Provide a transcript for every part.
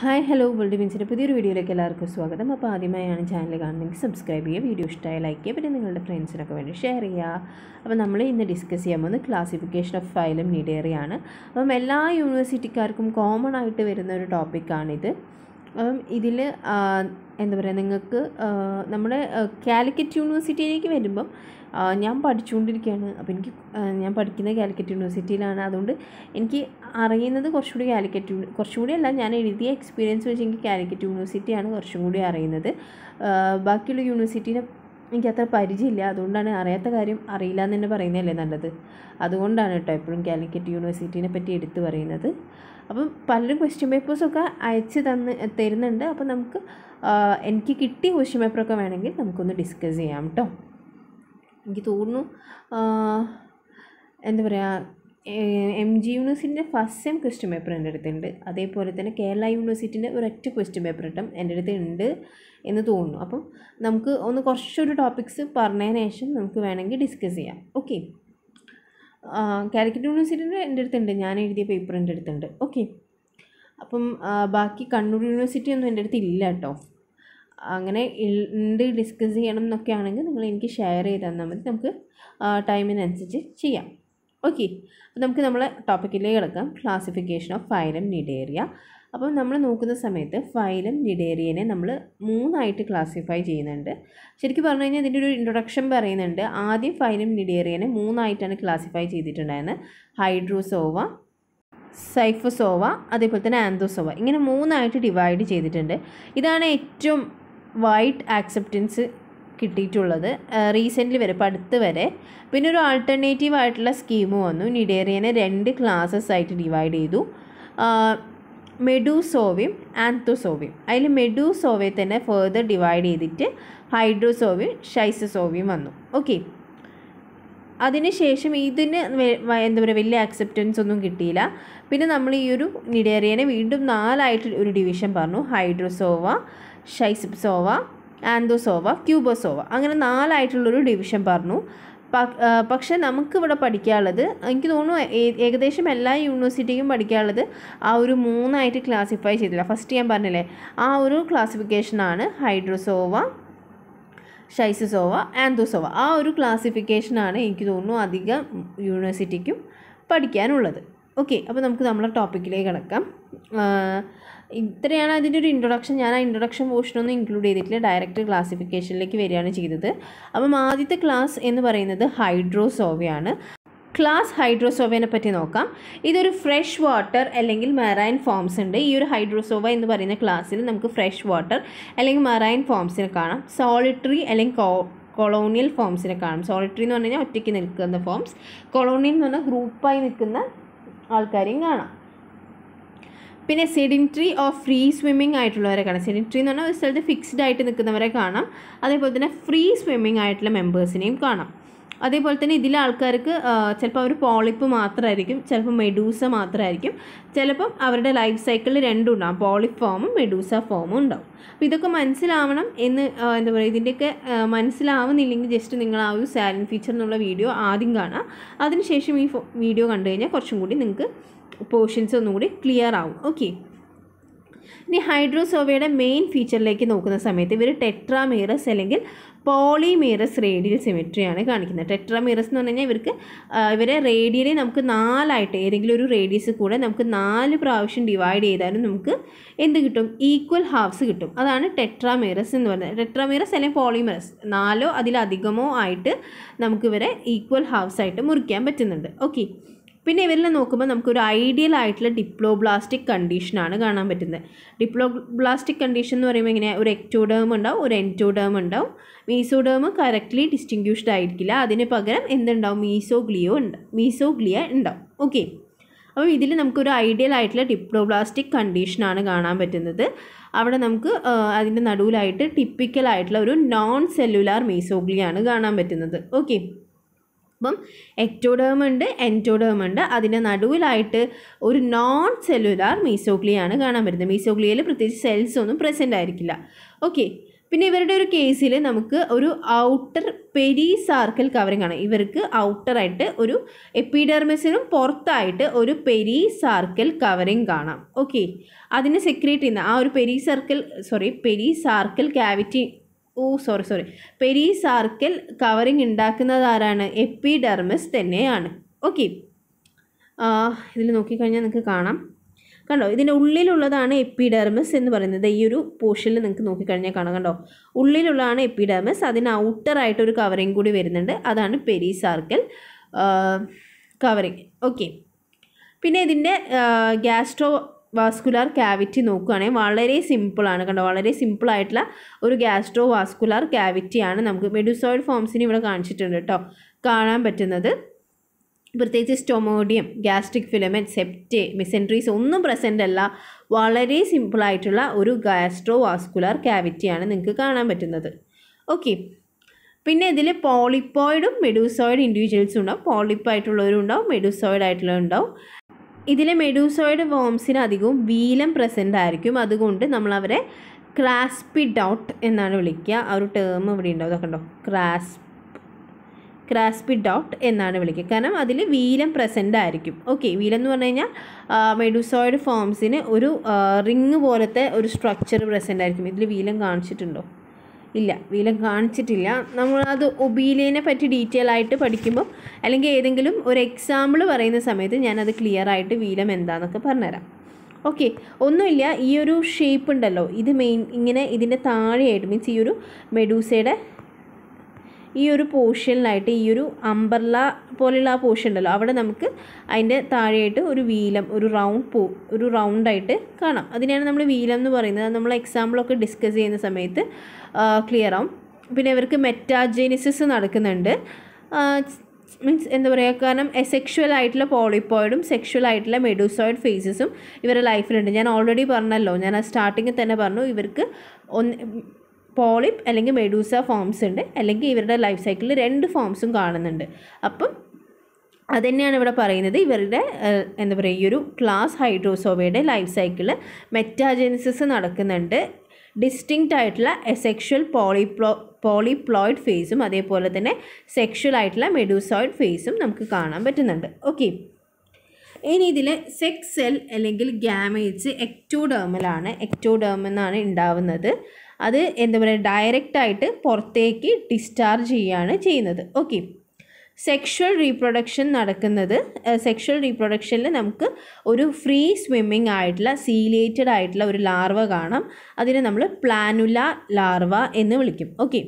hi hello world മീൻസിൻ്റെ പുതിയൊരു വീഡിയോയിലേക്ക് എല്ലാവർക്കും സ്വാഗതം അപ്പോൾ ആദ്യമായാണ് ചാനൽ കാണുന്നതെങ്കിൽ സബ്സ്ക്രൈബ് ചെയ്യുക വീഡിയോ ഇഷ്ടമായി ലൈക്ക് ചെയ്യുക പിന്നെ നിങ്ങളുടെ ഫ്രണ്ട്സിനൊക്കെ വേണ്ടി ഷെയർ ചെയ്യുക അപ്പോൾ നമ്മൾ ഇന്ന് ഡിസ്കസ് ചെയ്യാൻ പോകുന്നത് ക്ലാസിഫിക്കേഷൻ ഓഫ് ഫയലും നിഡേറിയാണ് അപ്പം എല്ലാ യൂണിവേഴ്സിറ്റിക്കാർക്കും കോമൺ ആയിട്ട് വരുന്ന ഒരു ടോപ്പിക്കാണിത് അപ്പം ഇതിൽ എന്താ പറയുക നിങ്ങൾക്ക് നമ്മുടെ കാലിക്കറ്റ് യൂണിവേഴ്സിറ്റിയിലേക്ക് വരുമ്പം ഞാൻ പഠിച്ചുകൊണ്ടിരിക്കുകയാണ് അപ്പോൾ എനിക്ക് ഞാൻ പഠിക്കുന്നത് കാലിക്കറ്റ് യൂണിവേഴ്സിറ്റിയിലാണ് അതുകൊണ്ട് എനിക്ക് അറിയുന്നത് കുറച്ചുകൂടി കാലിക്കറ്റ് കുറച്ചുകൂടി അല്ല ഞാൻ എഴുതിയ എക്സ്പീരിയൻസ് വെച്ച് എനിക്ക് കാലിക്കറ്റ് യൂണിവേഴ്സിറ്റിയാണ് കുറച്ചും കൂടി അറിയുന്നത് ബാക്കിയുള്ള യൂണിവേഴ്സിറ്റിയിലെ എനിക്ക് അത്ര പരിചയമില്ല അതുകൊണ്ടാണ് അറിയാത്ത കാര്യം അറിയില്ല എന്ന് തന്നെ പറയുന്നതല്ലേ നല്ലത് അതുകൊണ്ടാണ് കേട്ടോ എപ്പോഴും കാലിക്കറ്റ് യൂണിവേഴ്സിറ്റിനെ പറ്റി എടുത്തു പറയുന്നത് അപ്പം പലരും ക്വസ്റ്റ്യൻ പേപ്പേഴ്സൊക്കെ അയച്ച് തന്ന് തരുന്നുണ്ട് അപ്പം നമുക്ക് എനിക്ക് കിട്ടിയ ക്വസ്റ്റ്യൻ പേപ്പറൊക്കെ വേണമെങ്കിൽ നമുക്കൊന്ന് ഡിസ്കസ് ചെയ്യാം കേട്ടോ എനിക്ക് തോന്നുന്നു എന്താ പറയുക എം ജി യൂണിവേഴ്സിറ്റിൻ്റെ ഫസ്റ്റ് സെം ക്വസ്റ്റ്യൻ പേപ്പർ എൻ്റെ അടുത്തുണ്ട് അതേപോലെ തന്നെ കേരള യൂണിവേഴ്സിറ്റിൻ്റെ ഒരൊറ്റ ക്വസ്റ്റ്യൻ പേപ്പർ ഇട്ടം എൻ്റെ അടുത്ത് ഉണ്ട് എന്ന് തോന്നുന്നു അപ്പം നമുക്ക് ഒന്ന് കുറച്ചൊരു ടോപ്പിക്സ് പറഞ്ഞതിന് ശേഷം നമുക്ക് വേണമെങ്കിൽ ഡിസ്കസ് ചെയ്യാം ഓക്കെ കാലിക്കറ്റ് യൂണിവേഴ്സിറ്റിയുടെ എൻ്റെ അടുത്തുണ്ട് ഞാൻ എഴുതിയ പേപ്പർ എൻ്റെ അടുത്തുണ്ട് ഓക്കെ അപ്പം ബാക്കി കണ്ണൂർ യൂണിവേഴ്സിറ്റി ഒന്നും എൻ്റെ അടുത്ത് ഇല്ല കേട്ടോ അങ്ങനെ ഉണ്ട് ഡിസ്കസ് ചെയ്യണം എന്നൊക്കെ ആണെങ്കിൽ നിങ്ങൾ എനിക്ക് ഷെയർ ചെയ്ത് തന്നാൽ മതി നമുക്ക് ടൈമിനനുസരിച്ച് ചെയ്യാം ഓക്കെ അപ്പോൾ നമുക്ക് നമ്മളെ ടോപ്പിക്കിലേക്ക് കിടക്കാം ക്ലാസിഫിക്കേഷൻ ഓഫ് ഫൈലം നീഡേറിയ ഏരിയ അപ്പോൾ നമ്മൾ നോക്കുന്ന സമയത്ത് ഫൈലം നിഡേറിയനെ നമ്മൾ മൂന്നായിട്ട് ക്ലാസിഫൈ ചെയ്യുന്നുണ്ട് ശരിക്കും പറഞ്ഞു കഴിഞ്ഞാൽ ഇതിൻ്റെ ഒരു ഇൻട്രൊഡക്ഷൻ പറയുന്നുണ്ട് ആദ്യം ഫൈലം നിഡേറിയനെ മൂന്നായിട്ടാണ് ക്ലാസിഫൈ ചെയ്തിട്ടുണ്ടായിരുന്നത് ഹൈഡ്രോസോവ സൈഫോസോവ അതേപോലെ തന്നെ ആന്തോസോവ ഇങ്ങനെ മൂന്നായിട്ട് ഡിവൈഡ് ചെയ്തിട്ടുണ്ട് ഇതാണ് ഏറ്റവും വൈഡ് ആക്സെപ്റ്റൻസ് കിട്ടിയിട്ടുള്ളത് റീസെൻ്റ്ലി വരെ ഇപ്പോൾ അടുത്ത് വരെ പിന്നെ ഒരു ആൾട്ടർനേറ്റീവ് ആയിട്ടുള്ള സ്കീം വന്നു നിഡേറിയനെ രണ്ട് ക്ലാസ്സസ് ആയിട്ട് ഡിവൈഡ് ചെയ്തു മെഡൂസോവയും ആൻതോസോവയും അതിൽ മെഡൂസോവയെ തന്നെ ഫേർദർ ഡിവൈഡ് ചെയ്തിട്ട് ഹൈഡ്രോസോവയും ഷൈസസോവയും വന്നു ഓക്കെ അതിനുശേഷം ഇതിന് എന്താ പറയുക വലിയ അക്സെപ്റ്റൻസ് ഒന്നും കിട്ടിയില്ല പിന്നെ നമ്മൾ ഈ ഒരു നിഡേറിയനെ വീണ്ടും നാലായിട്ട് ഒരു ഡിവിഷൻ പറഞ്ഞു ഹൈഡ്രോസോവ ഷൈസപ്സോവ ആന്തോസോവ ക്യൂബോസോവ അങ്ങനെ നാലായിട്ടുള്ളൊരു ഡിവിഷൻ പറഞ്ഞു നമുക്ക് നമുക്കിവിടെ പഠിക്കാനുള്ളത് എനിക്ക് തോന്നുന്നു ഏകദേശം എല്ലാ യൂണിവേഴ്സിറ്റിക്കും പഠിക്കാനുള്ളത് ആ ഒരു മൂന്നായിട്ട് ക്ലാസിഫൈ ചെയ്തില്ല ഫസ്റ്റ് ഞാൻ പറഞ്ഞില്ലേ ആ ഒരു ക്ലാസിഫിക്കേഷനാണ് ഹൈഡ്രോസോവ ഷൈസസോവ ആന്തോസോവ ആ ഒരു ക്ലാസിഫിക്കേഷനാണ് എനിക്ക് തോന്നുന്നു അധികം യൂണിവേഴ്സിറ്റിക്കും പഠിക്കാനുള്ളത് ഓക്കെ അപ്പോൾ നമുക്ക് നമ്മളെ ടോപ്പിക്കിലേക്ക് കിടക്കാം ഇത്രയാണ് അതിൻ്റെ ഒരു ഇൻട്രൊഡക്ഷൻ ഞാൻ ആ ഇൻട്രൊഡക്ഷൻ പോർഷനൊന്നും ഇൻക്ലൂഡ് ചെയ്തിട്ടില്ല ഡയറക്റ്റ് ക്ലാസിഫിക്കേഷനിലേക്ക് വരികയാണ് ചെയ്തത് അപ്പം ആദ്യത്തെ ക്ലാസ് എന്ന് പറയുന്നത് ഹൈഡ്രോസോവയാണ് ക്ലാസ് ഹൈഡ്രോസോവയെ പറ്റി നോക്കാം ഇതൊരു ഫ്രഷ് വാട്ടർ അല്ലെങ്കിൽ മെറൈൻ ഫോംസ് ഉണ്ട് ഈ ഒരു ഹൈഡ്രോസോവ എന്ന് പറയുന്ന ക്ലാസ്സിൽ നമുക്ക് ഫ്രഷ് വാട്ടർ അല്ലെങ്കിൽ മെറൈൻ ഫോംസിനെ കാണാം സോളിറ്ററി അല്ലെങ്കിൽ കോ കൊളോണിയൽ ഫോംസിനെ കാണാം സോളിറ്ററി എന്ന് പറഞ്ഞു കഴിഞ്ഞാൽ ഒറ്റയ്ക്ക് നിൽക്കുന്ന ഫോംസ് കൊളോണിയൽ എന്ന് പറഞ്ഞാൽ ഗ്രൂപ്പായി നിൽക്കുന്ന ആൾക്കാരെയും കാണാം പിന്നെ സെഡിൻട്രി ഓഫ് ഫ്രീ സ്വിമ്മിങ് ആയിട്ടുള്ളവരെ കാണാം സെഡിൻട്രി എന്ന് പറഞ്ഞാൽ ഒരു സ്ഥലത്ത് ഫിക്സ്ഡ് ആയിട്ട് നിൽക്കുന്നവരെ കാണാം അതേപോലെ തന്നെ ഫ്രീ സ്വിമ്മിങ് ആയിട്ടുള്ള മെമ്പേഴ്സിനെയും കാണാം അതേപോലെ തന്നെ ഇതിലെ ആൾക്കാർക്ക് ചിലപ്പോൾ അവർ പോളിപ്പ് മാത്രമായിരിക്കും ചിലപ്പോൾ മെഡൂസ മാത്രമായിരിക്കും ചിലപ്പം അവരുടെ ലൈഫ് സൈക്കിളിൽ രണ്ടും ഉണ്ടാകും ഫോമും മെഡൂസ ഫോമും ഉണ്ടാവും അപ്പോൾ ഇതൊക്കെ മനസ്സിലാവണം എന്ന് എന്താ പറയുക ഇതിൻ്റെയൊക്കെ മനസ്സിലാവുന്നില്ലെങ്കിൽ ജസ്റ്റ് നിങ്ങൾ ആ ഒരു സാലൻ ഫീച്ചർ എന്നുള്ള വീഡിയോ ആദ്യം കാണാം അതിനുശേഷം ഈ വീഡിയോ കണ്ടു കഴിഞ്ഞാൽ കുറച്ചും കൂടി നിങ്ങൾക്ക് പോർഷൻസ് ഒന്നും കൂടി ക്ലിയർ ആവും ഓക്കെ ഇനി ഹൈഡ്രോസോവയുടെ മെയിൻ ഫീച്ചറിലേക്ക് നോക്കുന്ന സമയത്ത് ഇവർ ടെട്രാമേറസ് അല്ലെങ്കിൽ പോളിമീറസ് റേഡിയൽ സിമെട്രിയാണ് കാണിക്കുന്നത് ടെട്രമീറസ് എന്ന് പറഞ്ഞു കഴിഞ്ഞാൽ ഇവർക്ക് ഇവരെ റേഡിയലി നമുക്ക് നാലായിട്ട് ഏതെങ്കിലും ഒരു റേഡിയസ് കൂടെ നമുക്ക് നാല് പ്രാവശ്യം ഡിവൈഡ് ചെയ്താലും നമുക്ക് എന്ത് കിട്ടും ഈക്വൽ ഹാഫ്സ് കിട്ടും അതാണ് ടെട്രാമീറസ് എന്ന് പറയുന്നത് ടെട്രാമീറസ് അല്ലെങ്കിൽ പോളിമീറസ് നാലോ അതിലധികമോ ആയിട്ട് നമുക്കിവരെ ഈക്വൽ ഹാഫ്സ് ആയിട്ട് മുറിക്കാൻ പറ്റുന്നുണ്ട് ഓക്കെ പിന്നെ ഇവരിൽ നോക്കുമ്പോൾ നമുക്കൊരു ഐഡിയൽ ആയിട്ടുള്ള ഡിപ്ലോബ്ലാസ്റ്റിക് കണ്ടീഷനാണ് കാണാൻ പറ്റുന്നത് ഡിപ്ലോബ്ലാസ്റ്റിക് കണ്ടീഷൻ എന്ന് പറയുമ്പോൾ ഇങ്ങനെ ഒരു എക്ടോഡേം ഉണ്ടാവും ഒരു എൻറ്റോഡേം ഉണ്ടാവും മീസോഡേം കറക്റ്റ്ലി ഡിസ്റ്റിങ്ക്യൂഷ്ഡ് ആയിരിക്കില്ല അതിന് പകരം എന്തുണ്ടാവും മീസോഗ്ലിയോ ഉണ്ട് മീസോഗ്ലിയ ഉണ്ടാവും ഓക്കെ അപ്പോൾ ഇതിൽ നമുക്കൊരു ഐഡിയൽ ആയിട്ടുള്ള ഡിപ്ലോബ്ലാസ്റ്റിക് കണ്ടീഷനാണ് കാണാൻ പറ്റുന്നത് അവിടെ നമുക്ക് അതിൻ്റെ നടുവിലായിട്ട് ടിപ്പിക്കൽ ആയിട്ടുള്ള ഒരു നോൺ സെല്ലുലാർ മീസോഗ്ലിയാണ് കാണാൻ പറ്റുന്നത് ഓക്കെ അപ്പം എക്ടോഡേം ഉണ്ട് എൻറ്റോഡേം ഉണ്ട് അതിൻ്റെ നടുവിലായിട്ട് ഒരു നോൺ സെല്ലുലാർ മീസോക്ലിയാണ് കാണാൻ പറ്റുന്നത് മീസോഗ്ലിയയിൽ പ്രത്യേകിച്ച് സെൽസ് ഒന്നും പ്രസൻ്റ് ആയിരിക്കില്ല ഓക്കെ പിന്നെ ഇവരുടെ ഒരു കേസിൽ നമുക്ക് ഒരു ഔട്ടർ പെരിസാർക്കൽ കവറിംഗ് ആണ് ഇവർക്ക് ഔട്ടറായിട്ട് ഒരു എപ്പിഡർമിസിനും പുറത്തായിട്ട് ഒരു പെരിസാർക്കൽ കവറിംഗ് കാണാം ഓക്കെ അതിനെ സെക്രിയേറ്റ് ചെയ്യുന്ന ആ ഒരു perisarcal sorry perisarcal cavity oh sorry sorry perisarcal covering ഉണ്ടാക്കുന്നതാരാണ് എപ്പിഡെർമിസ് തന്നെയാണ് ഓക്കെ ഇതിൽ നോക്കിക്കഴിഞ്ഞാൽ നിങ്ങൾക്ക് കാണാം കണ്ടോ ഇതിൻ്റെ ഉള്ളിലുള്ളതാണ് എപ്പിഡെർമിസ് എന്ന് പറയുന്നത് ഈ ഒരു പോർഷനിൽ നിങ്ങൾക്ക് നോക്കിക്കഴിഞ്ഞാൽ കാണാം കണ്ടോ ഉള്ളിലുള്ളതാണ് എപ്പിഡെർമിസ് അതിന് ഔട്ടറായിട്ട് ഒരു കവറിങ് കൂടി വരുന്നുണ്ട് അതാണ് സാർക്കിൽ കവറിങ് ഓക്കെ പിന്നെ ഇതിൻ്റെ ഗ്യാസ്ട്രോ വാസ്കുലാർ ക്യാവിറ്റി നോക്കുകയാണെങ്കിൽ വളരെ സിമ്പിളാണ് കണ്ടോ വളരെ സിമ്പിളായിട്ടുള്ള ഒരു ഗ്യാസ്ട്രോ വാസ്കുലർ ക്യാവിറ്റിയാണ് നമുക്ക് മെഡുസോയിഡ് ഫോംസിന് ഇവിടെ കാണിച്ചിട്ടുണ്ട് കേട്ടോ കാണാൻ പറ്റുന്നത് പ്രത്യേകിച്ച് stomodaeum gastric filament septa mesenteries ഒന്നും പ്രസൻ്റ് അല്ല വളരെ സിമ്പിളായിട്ടുള്ള ഒരു ഗ്യാസ്ട്രോ വാസ്കുലർ ക്യാവിറ്റിയാണ് നിങ്ങൾക്ക് കാണാൻ പറ്റുന്നത് ഓക്കെ പിന്നെ ഇതിൽ പോളിപ്പോയിഡും മെഡൂസോയിഡ് ഇൻഡിവിജ്വൽസും ഉണ്ടാവും പോളിപ്പായിട്ടുള്ളവരും ഉണ്ടാവും മെഡൂസോയിഡ് ആയിട്ടുള്ളവരുണ്ടാവും ഇതിലെ മെഡൂസോയുടെ വോംസിന് അധികവും വീലം പ്രസൻ്റ് ആയിരിക്കും അതുകൊണ്ട് നമ്മൾ അവരെ ക്രാസ്പി ഡൗട്ട് എന്നാണ് വിളിക്കുക ആ ഒരു ടേം ഇവിടെ ഉണ്ടാവും അതൊക്കെ ഉണ്ടോ ക്രാസ്പ് ക്രാസ്പി ഡോട്ട് എന്നാണ് വിളിക്കുക കാരണം അതിൽ വീലം പ്രസൻ്റ് ആയിരിക്കും ഓക്കെ വീലം എന്ന് പറഞ്ഞു കഴിഞ്ഞാൽ മെഡൂസോയുടെ ഫോംസിന് ഒരു റിങ് പോലത്തെ ഒരു സ്ട്രക്ചർ പ്രസൻ്റ് ആയിരിക്കും ഇതിൽ വീലം കാണിച്ചിട്ടുണ്ടോ ഇല്ല വീലം കാണിച്ചിട്ടില്ല നമ്മൾ അത് ഒബീലേനെ പറ്റി ഡീറ്റെയിൽ ആയിട്ട് പഠിക്കുമ്പോൾ അല്ലെങ്കിൽ ഏതെങ്കിലും ഒരു എക്സാമ്പിൾ പറയുന്ന സമയത്ത് ഞാനത് ക്ലിയർ ആയിട്ട് വീലം എന്താണെന്നൊക്കെ പറഞ്ഞുതരാം ഓക്കെ ഒന്നുമില്ല ഈ ഒരു ഷേപ്പ് ഉണ്ടല്ലോ ഇത് മെയിൻ ഇങ്ങനെ ഇതിൻ്റെ താഴെയായിട്ട് മീൻസ് ഈ ഒരു മെഡൂസയുടെ ഈ ഒരു പോർഷനിലായിട്ട് ഈ ഒരു അമ്പർല പോലെയുള്ള ആ പോർഷൻ ഉണ്ടല്ലോ അവിടെ നമുക്ക് അതിൻ്റെ താഴെയായിട്ട് ഒരു വീലം ഒരു റൗണ്ട് പോ ഒരു റൗണ്ടായിട്ട് കാണാം അതിനെയാണ് നമ്മൾ വീലം എന്ന് പറയുന്നത് നമ്മൾ എക്സാമ്പിളൊക്കെ ഡിസ്കസ് ചെയ്യുന്ന സമയത്ത് ക്ലിയർ ആവും പിന്നെ ഇവർക്ക് മെറ്റാജെനിസിസ് നടക്കുന്നുണ്ട് മീൻസ് എന്താ പറയുക കാരണം എസെക്ഷൽ ആയിട്ടുള്ള പോളിപ്പോയിഡും സെക്ഷുവൽ ആയിട്ടുള്ള മെഡൂസോയിഡ് ഫേസസും ഇവരുടെ ലൈഫിലുണ്ട് ഞാൻ ഓൾറെഡി പറഞ്ഞല്ലോ ഞാൻ ആ സ്റ്റാർട്ടിങ്ങിൽ തന്നെ പറഞ്ഞു ഇവർക്ക് ഒന്ന് പോളിപ്പ് അല്ലെങ്കിൽ മെഡൂസ ഫോംസ് ഉണ്ട് അല്ലെങ്കിൽ ഇവരുടെ ലൈഫ് സൈക്കിളിൽ രണ്ട് ഫോംസും കാണുന്നുണ്ട് അപ്പം അതുതന്നെയാണ് ഇവിടെ പറയുന്നത് ഇവരുടെ എന്താ പറയുക ഈ ഒരു ക്ലാസ് ഹൈഡ്രോസോവയുടെ ലൈഫ് സൈക്കിൾ മെറ്റാജെൻസിസ് നടക്കുന്നുണ്ട് ഡിസ്റ്റിങ്ക്റ്റ് ആയിട്ടുള്ള എസെക്ഷൽ പോളിപ്ലോ പോളിപ്ലോയിഡ് ഫേസും അതേപോലെ തന്നെ സെക്ഷൽ ആയിട്ടുള്ള മെഡൂസോയിഡ് ഫേസും നമുക്ക് കാണാൻ പറ്റുന്നുണ്ട് ഓക്കെ ഇനി ഇതിൽ സെക്സ് സെൽ അല്ലെങ്കിൽ ഗ്യാമേജ് എക്ടോഡേർമലാണ് എക്ടോഡേർമെന്നാണ് ഉണ്ടാവുന്നത് അത് എന്താ പറയുക ഡയറക്റ്റായിട്ട് പുറത്തേക്ക് ഡിസ്ചാർജ് ചെയ്യുകയാണ് ചെയ്യുന്നത് ഓക്കെ സെക്ഷൽ റീപ്രൊഡക്ഷൻ നടക്കുന്നത് സെക്ഷൽ റീപ്രൊഡക്ഷനിൽ നമുക്ക് ഒരു ഫ്രീ സ്വിമ്മിങ് ആയിട്ടുള്ള സീലേറ്റഡ് ആയിട്ടുള്ള ഒരു ലാർവ കാണാം അതിനെ നമ്മൾ പ്ലാനുല ലാർവ എന്ന് വിളിക്കും ഓക്കെ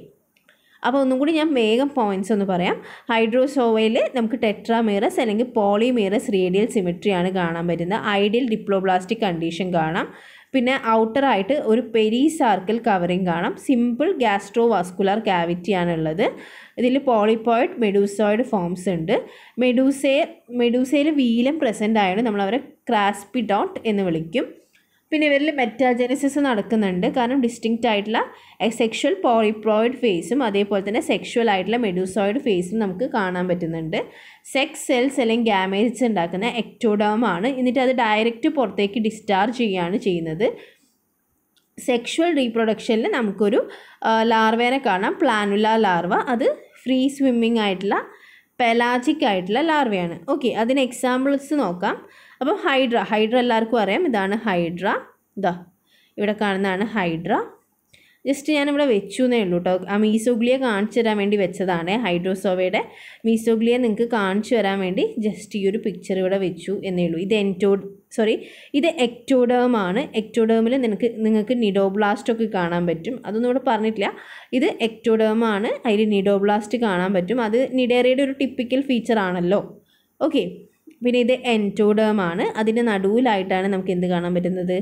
അപ്പോൾ ഒന്നും കൂടി ഞാൻ വേഗം പോയിന്റ്സ് ഒന്ന് പറയാം ഹൈഡ്രോസോവയിൽ നമുക്ക് ടെട്രാമേറസ് അല്ലെങ്കിൽ പോളിമേറസ് റേഡിയൽ സിമിട്രിയാണ് കാണാൻ പറ്റുന്നത് ഐഡിയൽ ഡിപ്ലോബ്ലാസ്റ്റിക് കണ്ടീഷൻ കാണാം പിന്നെ ഔട്ടറായിട്ട് ഒരു പെരി സാർക്കിൾ കവറിങ് കാണാം സിമ്പിൾ ഗ്യാസ്ട്രോ വാസ്കുലർ ക്യാവിറ്റിയാണുള്ളത് ഇതിൽ പോളിപ്പോയിഡ് മെഡൂസോയിഡ് ഫോംസ് ഉണ്ട് മെഡൂസേ മെഡൂസയിൽ വീലം പ്രസൻ്റ് ആയതുകൊണ്ട് നമ്മളവരെ ക്രാസ്പിഡോട്ട് എന്ന് വിളിക്കും പിന്നെ ഇവരിൽ മെറ്റാജെനസിസ് നടക്കുന്നുണ്ട് കാരണം ഡിസ്റ്റിങ് ആയിട്ടുള്ള സെക്ഷൽ പോളിപ്ലോയിഡ് ഫേസും അതേപോലെ തന്നെ സെക്ഷൽ ആയിട്ടുള്ള മെഡ്യൂസോയിഡ് ഫേസും നമുക്ക് കാണാൻ പറ്റുന്നുണ്ട് സെക്സ് സെൽസ് അല്ലെങ്കിൽ ഗ്യാമേജ്സ് ഉണ്ടാക്കുന്ന എക്ടോഡോം ആണ് എന്നിട്ട് അത് ഡയറക്റ്റ് പുറത്തേക്ക് ഡിസ്ചാർജ് ചെയ്യുകയാണ് ചെയ്യുന്നത് സെക്ഷൽ റീപ്രൊഡക്ഷനിൽ നമുക്കൊരു ലാർവേനെ കാണാം പ്ലാനുല ലാർവ അത് ഫ്രീ സ്വിമ്മിംഗ് ആയിട്ടുള്ള പെലാജിക് ആയിട്ടുള്ള ലാർവയാണ് ഓക്കെ അതിന് എക്സാമ്പിൾസ് നോക്കാം അപ്പം ഹൈഡ്ര ഹൈഡ്ര എല്ലാവർക്കും അറിയാം ഇതാണ് ഹൈഡ്ര ഇതാ ഇവിടെ കാണുന്നതാണ് ഹൈഡ്ര ജസ്റ്റ് ഞാനിവിടെ വെച്ചു എന്നേ ഉള്ളൂ കേട്ടോ ആ മീസോഗ്ലിയ കാണിച്ചു തരാൻ വേണ്ടി വെച്ചതാണ് ഹൈഡ്രോസോവയുടെ മീസോഗ്ലിയെ നിങ്ങൾക്ക് കാണിച്ചു തരാൻ വേണ്ടി ജസ്റ്റ് ഈ ഒരു പിക്ചർ ഇവിടെ വെച്ചു എന്നേ ഉള്ളൂ ഇത് എൻറ്റോഡ് സോറി ഇത് എക്ടോഡേം ആണ് എക്ടോഡേമിൽ നിനക്ക് നിങ്ങൾക്ക് നിഡോബ്ലാസ്റ്റ് ഒക്കെ കാണാൻ പറ്റും അതൊന്നും ഇവിടെ പറഞ്ഞിട്ടില്ല ഇത് എക്ടോഡേം ആണ് അതിൽ നിഡോബ്ലാസ്റ്റ് കാണാൻ പറ്റും അത് നിഡേറിയുടെ ഒരു ടിപ്പിക്കൽ ഫീച്ചർ ആണല്ലോ ഓക്കെ പിന്നെ ഇത് എൻറ്റോഡേം ആണ് അതിൻ്റെ നടുവിലായിട്ടാണ് നമുക്ക് എന്ത് കാണാൻ പറ്റുന്നത്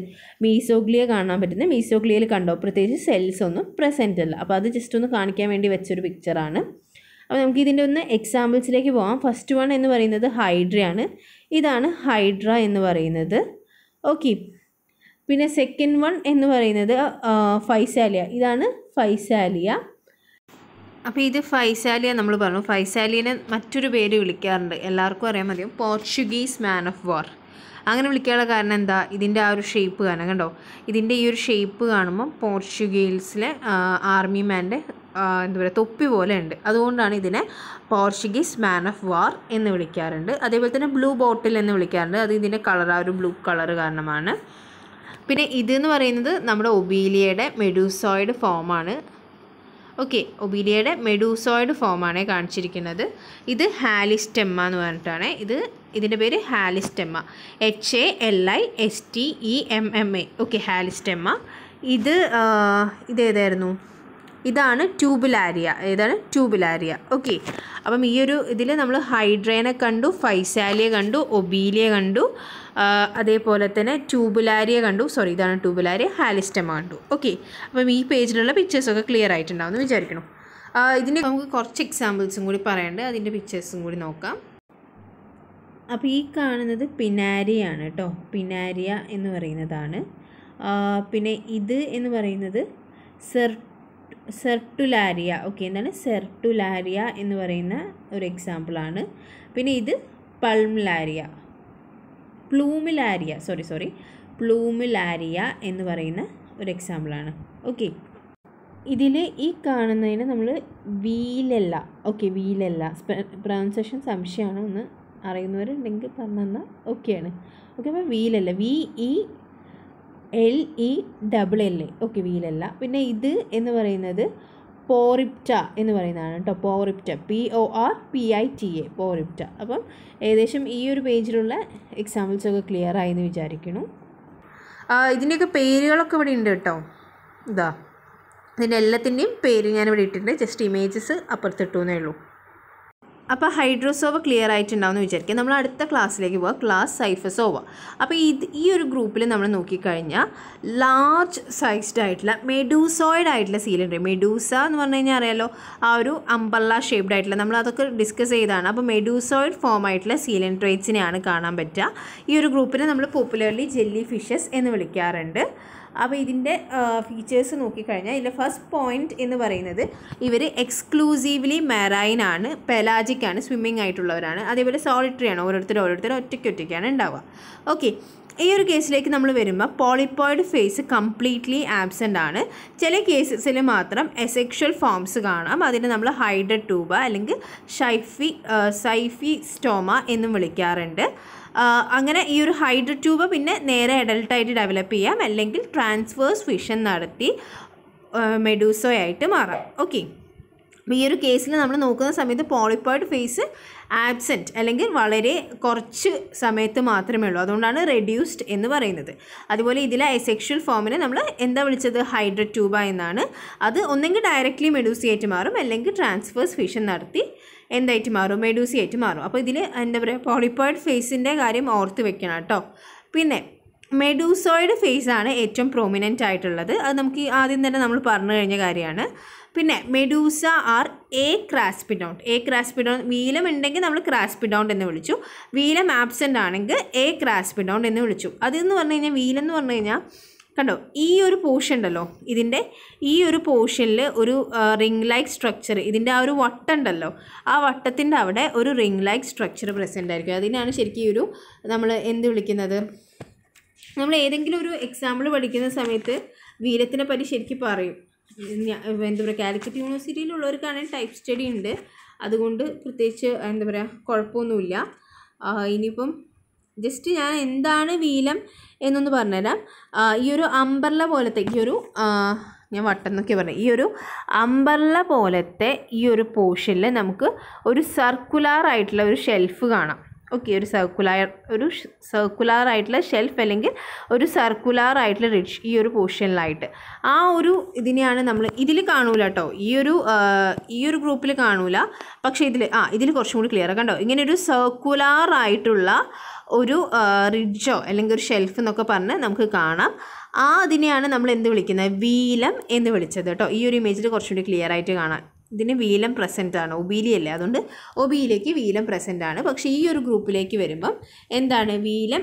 മീസോഗ്ലിയ കാണാൻ പറ്റുന്നത് മീസോഗ്ലിയയിൽ കണ്ടോ പ്രത്യേകിച്ച് സെൽസ് ഒന്നും പ്രസൻ്റ് അല്ല അപ്പോൾ അത് ജസ്റ്റ് ഒന്ന് കാണിക്കാൻ വേണ്ടി വെച്ചൊരു പിക്ചറാണ് അപ്പോൾ നമുക്ക് ഇതിൻ്റെ ഒന്ന് എക്സാമ്പിൾസിലേക്ക് പോകാം ഫസ്റ്റ് വൺ എന്ന് പറയുന്നത് ഹൈഡ്രയാണ് ഇതാണ് ഹൈഡ്ര എന്ന് പറയുന്നത് ഓക്കെ പിന്നെ സെക്കൻഡ് വൺ എന്ന് പറയുന്നത് ഫൈസാലിയ ഇതാണ് ഫൈസാലിയ അപ്പോൾ ഇത് ഫൈസാലിയ നമ്മൾ പറഞ്ഞു ഫൈസാലിയനെ മറ്റൊരു പേര് വിളിക്കാറുണ്ട് എല്ലാവർക്കും അറിയാൻ മതിയും പോർച്ചുഗീസ് മാൻ ഓഫ് വാർ അങ്ങനെ വിളിക്കാനുള്ള കാരണം എന്താ ഇതിൻ്റെ ആ ഒരു ഷേപ്പ് കാരണം കണ്ടോ ഇതിൻ്റെ ഈ ഒരു ഷേപ്പ് കാണുമ്പോൾ പോർച്ചുഗീസിലെ ആർമി മാൻ്റെ എന്താ പറയുക തൊപ്പി പോലെ ഉണ്ട് അതുകൊണ്ടാണ് ഇതിനെ പോർച്ചുഗീസ് മാൻ ഓഫ് വാർ എന്ന് വിളിക്കാറുണ്ട് അതേപോലെ തന്നെ ബ്ലൂ ബോട്ടിൽ എന്ന് വിളിക്കാറുണ്ട് അത് ഇതിൻ്റെ കളർ ആ ഒരു ബ്ലൂ കളർ കാരണമാണ് പിന്നെ ഇതെന്ന് പറയുന്നത് നമ്മുടെ ഒബീലിയയുടെ മെഡൂസോയിഡ് ഫോമാണ് ഓക്കെ ഒബീലിയയുടെ മെഡൂസോയിഡ് ഫോമാണ് കാണിച്ചിരിക്കുന്നത് ഇത് ഹാലിസ്റ്റെമ്മ എന്ന് പറഞ്ഞിട്ടാണ് ഇത് ഇതിൻ്റെ പേര് Halistemma H A L I S T E M M A okay Halistemma ഇത് ഇതേതായിരുന്നു ഇതാണ് ട്യൂബുലാരിയ ഇതാണ് ട്യൂബുലാരിയ ഓക്കെ അപ്പം ഈ ഒരു ഇതിൽ നമ്മൾ ഹൈഡ്രേനെ കണ്ടു ഫൈസാലിയ കണ്ടു ഒബീലിയ കണ്ടു അതേപോലെ തന്നെ ട്യൂബുലാരിയ കണ്ടു സോറി ഇതാണ് ട്യൂബിലാരിയ ഹാലിസ്റ്റമ കണ്ടു ഓക്കെ അപ്പം ഈ പേജിലുള്ള പിക്ചേഴ്സൊക്കെ ക്ലിയർ ആയിട്ടുണ്ടാവും എന്ന് വിചാരിക്കണം ഇതിന് നമുക്ക് കുറച്ച് എക്സാമ്പിൾസും കൂടി പറയേണ്ടത് അതിൻ്റെ പിക്ചേഴ്സും കൂടി നോക്കാം അപ്പോൾ ഈ കാണുന്നത് പിനാരിയാണ് കേട്ടോ പിനാരിയ എന്ന് പറയുന്നതാണ് പിന്നെ ഇത് എന്ന് പറയുന്നത് സെർ സെർട്ടുലാരിയ ഓക്കെ എന്താണ് സെർട്ടുലാരിയ എന്ന് പറയുന്ന ഒരു എക്സാമ്പിളാണ് പിന്നെ ഇത് പൾമിലാരിയ പ്ലൂമിലാരിയ സോറി സോറി പ്ലൂമിലാരിയ എന്ന് പറയുന്ന ഒരു എക്സാമ്പിളാണ് ഓക്കെ ഇതിൽ ഈ കാണുന്നതിന് നമ്മൾ വീലല്ല ഓക്കെ വീലല്ല പ്രൊനൗൺസേഷൻ സംശയമാണോ എന്ന് അറിയുന്നവരുണ്ടെങ്കിൽ പറഞ്ഞു തന്നാൽ ഓക്കെയാണ് ഓക്കെ അപ്പോൾ വീലല്ല V E e L E double L A okay വീലല്ല പിന്നെ ഇത് എന്ന് പറയുന്നത് പോറിപ്റ്റ എന്ന് പറയുന്നതാണ് കേട്ടോ Porpita P O R P I T A Porpita അപ്പം ഏകദേശം ഈ ഒരു പേജിലുള്ള എക്സാമ്പിൾസൊക്കെ ക്ലിയർ ആയി എന്ന് വിചാരിക്കുന്നു ഇതിൻ്റെയൊക്കെ പേരുകളൊക്കെ ഇവിടെ ഉണ്ട് കേട്ടോ ഇതാ ഇതിൻ്റെ എല്ലാത്തിൻ്റെയും പേര് ഞാനിവിടെ ഇട്ടിട്ടുണ്ട് ജസ്റ്റ് ഇമേജസ് അപ്പുറത്തിട്ടു എന്നേ ഉള്ളൂ അപ്പോൾ ഹൈഡ്രോസോവ ക്ലിയർ ആയിട്ടുണ്ടാവുമെന്ന് വിചാരിക്കുക നമ്മൾ അടുത്ത ക്ലാസ്സിലേക്ക് പോവുക ക്ലാസ് സൈഫസോവ അപ്പോൾ ഇത് ഈ ഒരു ഗ്രൂപ്പിൽ നമ്മൾ നോക്കിക്കഴിഞ്ഞാൽ ലാർജ് സൈസ്ഡ് ആയിട്ടുള്ള മെഡൂസോയിഡ് ആയിട്ടുള്ള സീലുണ്ട് മെഡൂസ എന്ന് പറഞ്ഞു കഴിഞ്ഞാൽ അറിയാലോ ആ ഒരു അമ്പല്ല ഷേപ്ഡ് ആയിട്ടുള്ള നമ്മൾ അതൊക്കെ ഡിസ്കസ് ചെയ്താണ് അപ്പോൾ മെഡൂസോയിഡ് ഫോം ആയിട്ടുള്ള സീലൻട്രേറ്റ്സിനെയാണ് കാണാൻ പറ്റുക ഈ ഒരു ഗ്രൂപ്പിനെ നമ്മൾ പോപ്പുലർലി ജെല്ലി ഫിഷസ് എന്ന് വിളിക്കാറുണ്ട് അപ്പോൾ ഇതിൻ്റെ ഫീച്ചേഴ്സ് നോക്കിക്കഴിഞ്ഞാൽ ഇതിൻ്റെ ഫസ്റ്റ് പോയിന്റ് എന്ന് പറയുന്നത് ഇവർ എക്സ്ക്ലൂസീവ്ലി മെറൈൻ ആണ് പെലാജിക് ആണ് സ്വിമ്മിങ് ആയിട്ടുള്ളവരാണ് അതേപോലെ സോളിറ്ററി ആണ് ഓരോരുത്തർ ഓരോരുത്തർ ഒറ്റയ്ക്ക് ഒറ്റയ്ക്കാണ് ഉണ്ടാവുക ഓക്കെ ഈ ഒരു കേസിലേക്ക് നമ്മൾ വരുമ്പോൾ പോളിപ്പോയിഡ് ഫേസ് കംപ്ലീറ്റ്ലി ആബ്സെൻ്റ് ആണ് ചില കേസസിൽ മാത്രം എസെക്ഷൽ ഫോംസ് കാണാം അതിനെ നമ്മൾ ഹൈഡഡ് അല്ലെങ്കിൽ ഷൈഫി സൈഫി സ്റ്റോമ എന്നും വിളിക്കാറുണ്ട് അങ്ങനെ ഈ ഒരു ഹൈഡ്രോ ട്യൂബ് പിന്നെ നേരെ അഡൽട്ടായിട്ട് ഡെവലപ്പ് ചെയ്യാം അല്ലെങ്കിൽ ട്രാൻസ്ഫേഴ്സ് ഫിഷൻ നടത്തി മെഡൂസോയായിട്ട് മാറാം ഓക്കെ അപ്പോൾ ഈ ഒരു കേസിൽ നമ്മൾ നോക്കുന്ന സമയത്ത് പോളിപ്പോയിഡ് ഫേസ് ആബ്സെൻറ്റ് അല്ലെങ്കിൽ വളരെ കുറച്ച് സമയത്ത് മാത്രമേ ഉള്ളൂ അതുകൊണ്ടാണ് റെഡ്യൂസ്ഡ് എന്ന് പറയുന്നത് അതുപോലെ ഇതിലെ എസെക്ഷൽ ഫോമിനെ നമ്മൾ എന്താ വിളിച്ചത് ഹൈഡ്രറ്റ് ട്യൂബ എന്നാണ് അത് ഒന്നെങ്കിൽ ഡയറക്റ്റ്ലി മെഡൂസിയായിട്ട് മാറും അല്ലെങ്കിൽ ട്രാൻസ്ഫേഴ്സ് ഫിഷൻ നടത്തി എന്തായിട്ട് മാറും മെഡൂസി ആയിട്ട് മാറും അപ്പോൾ ഇതിൽ എന്താ പറയുക പോളിപ്പോയിഡ് ഫേസിൻ്റെ കാര്യം ഓർത്ത് വെക്കണം കേട്ടോ പിന്നെ മെഡൂസോയിഡ് ഫേസ് ആണ് ഏറ്റവും പ്രോമിനൻ്റ് ആയിട്ടുള്ളത് അത് നമുക്ക് ആദ്യം തന്നെ നമ്മൾ പറഞ്ഞു കഴിഞ്ഞ കാര്യമാണ് പിന്നെ medusa are a craspedote a craspedote velum ഉണ്ടെങ്കിൽ നമ്മൾ ക്രാസ്പിഡോൺ എന്ന് വിളിച്ചു വീലം ആബ്സെൻ്റ് ആണെങ്കിൽ എ ക്രാസ്പിഡോൺ എന്ന് വിളിച്ചു അതെന്ന് പറഞ്ഞു കഴിഞ്ഞാൽ വീലെന്ന് പറഞ്ഞു കഴിഞ്ഞാൽ കണ്ടോ ഈ ഒരു പോർഷൻ ഉണ്ടല്ലോ ഇതിൻ്റെ ഈ ഒരു പോർഷനിൽ ഒരു റിംഗ് ലൈക്ക് സ്ട്രക്ചർ ഇതിൻ്റെ ആ ഒരു വട്ടുണ്ടല്ലോ ആ വട്ടത്തിൻ്റെ അവിടെ ഒരു റിംഗ് ലൈക്ക് സ്ട്രക്ചർ പ്രസൻ്റ് ആയിരിക്കും അതിനാണ് ശരിക്കും ഈ ഒരു നമ്മൾ എന്ത് വിളിക്കുന്നത് നമ്മൾ ഏതെങ്കിലും ഒരു എക്സാമ്പിൾ പഠിക്കുന്ന സമയത്ത് വീരത്തിനെ പറ്റി ശരിക്കും പറയും എന്താ പറയുക കാലിക്കറ്റ് യൂണിവേഴ്സിറ്റിയിലുള്ളവർക്കാണെങ്കിൽ ടൈപ്പ് സ്റ്റഡി ഉണ്ട് അതുകൊണ്ട് പ്രത്യേകിച്ച് എന്താ പറയുക കുഴപ്പമൊന്നുമില്ല ഇനിയിപ്പം ജസ്റ്റ് ഞാൻ എന്താണ് വീലം എന്നൊന്ന് പറഞ്ഞുതരാം ഈ ഒരു അമ്പർല പോലത്തെ ഈ ഒരു ഞാൻ വട്ടെന്നൊക്കെ പറഞ്ഞു ഈ ഒരു അമ്പർല പോലത്തെ ഈ ഒരു പോർഷനിൽ നമുക്ക് ഒരു സർക്കുലാർ ആയിട്ടുള്ള ഒരു ഷെൽഫ് കാണാം ഓക്കെ ഒരു സർക്കുലർ ഒരു സർക്കുലാർ ആയിട്ടുള്ള ഷെൽഫ് അല്ലെങ്കിൽ ഒരു സർക്കുലാർ ആയിട്ടുള്ള റിച്ച് ഈ ഒരു പോർഷനിലായിട്ട് ആ ഒരു ഇതിനെയാണ് നമ്മൾ ഇതിൽ കാണൂല കേട്ടോ ഈ ഒരു ഈ ഒരു ഗ്രൂപ്പിൽ കാണൂല പക്ഷേ ഇതിൽ ആ ഇതിൽ കുറച്ചും കൂടി ക്ലിയർ കണ്ടോ ഇങ്ങനെ ഒരു സർക്കുലാർ ആയിട്ടുള്ള ഒരു റിഡ്ജോ അല്ലെങ്കിൽ ഒരു ഷെൽഫ് എന്നൊക്കെ പറഞ്ഞ് നമുക്ക് കാണാം ആ അതിനെയാണ് നമ്മൾ എന്ത് വിളിക്കുന്നത് വീലം എന്ന് വിളിച്ചത് കേട്ടോ ഈ ഒരു ഇമേജിൽ കുറച്ചുകൂടി ക്ലിയർ ആയിട്ട് കാണാം ഇതിന് വീലം പ്രസൻ്റ് ആണ് അല്ലേ അതുകൊണ്ട് ഒബിയിലേക്ക് വീലം പ്രസൻ്റ് ആണ് പക്ഷേ ഈ ഒരു ഗ്രൂപ്പിലേക്ക് വരുമ്പം എന്താണ് വീലം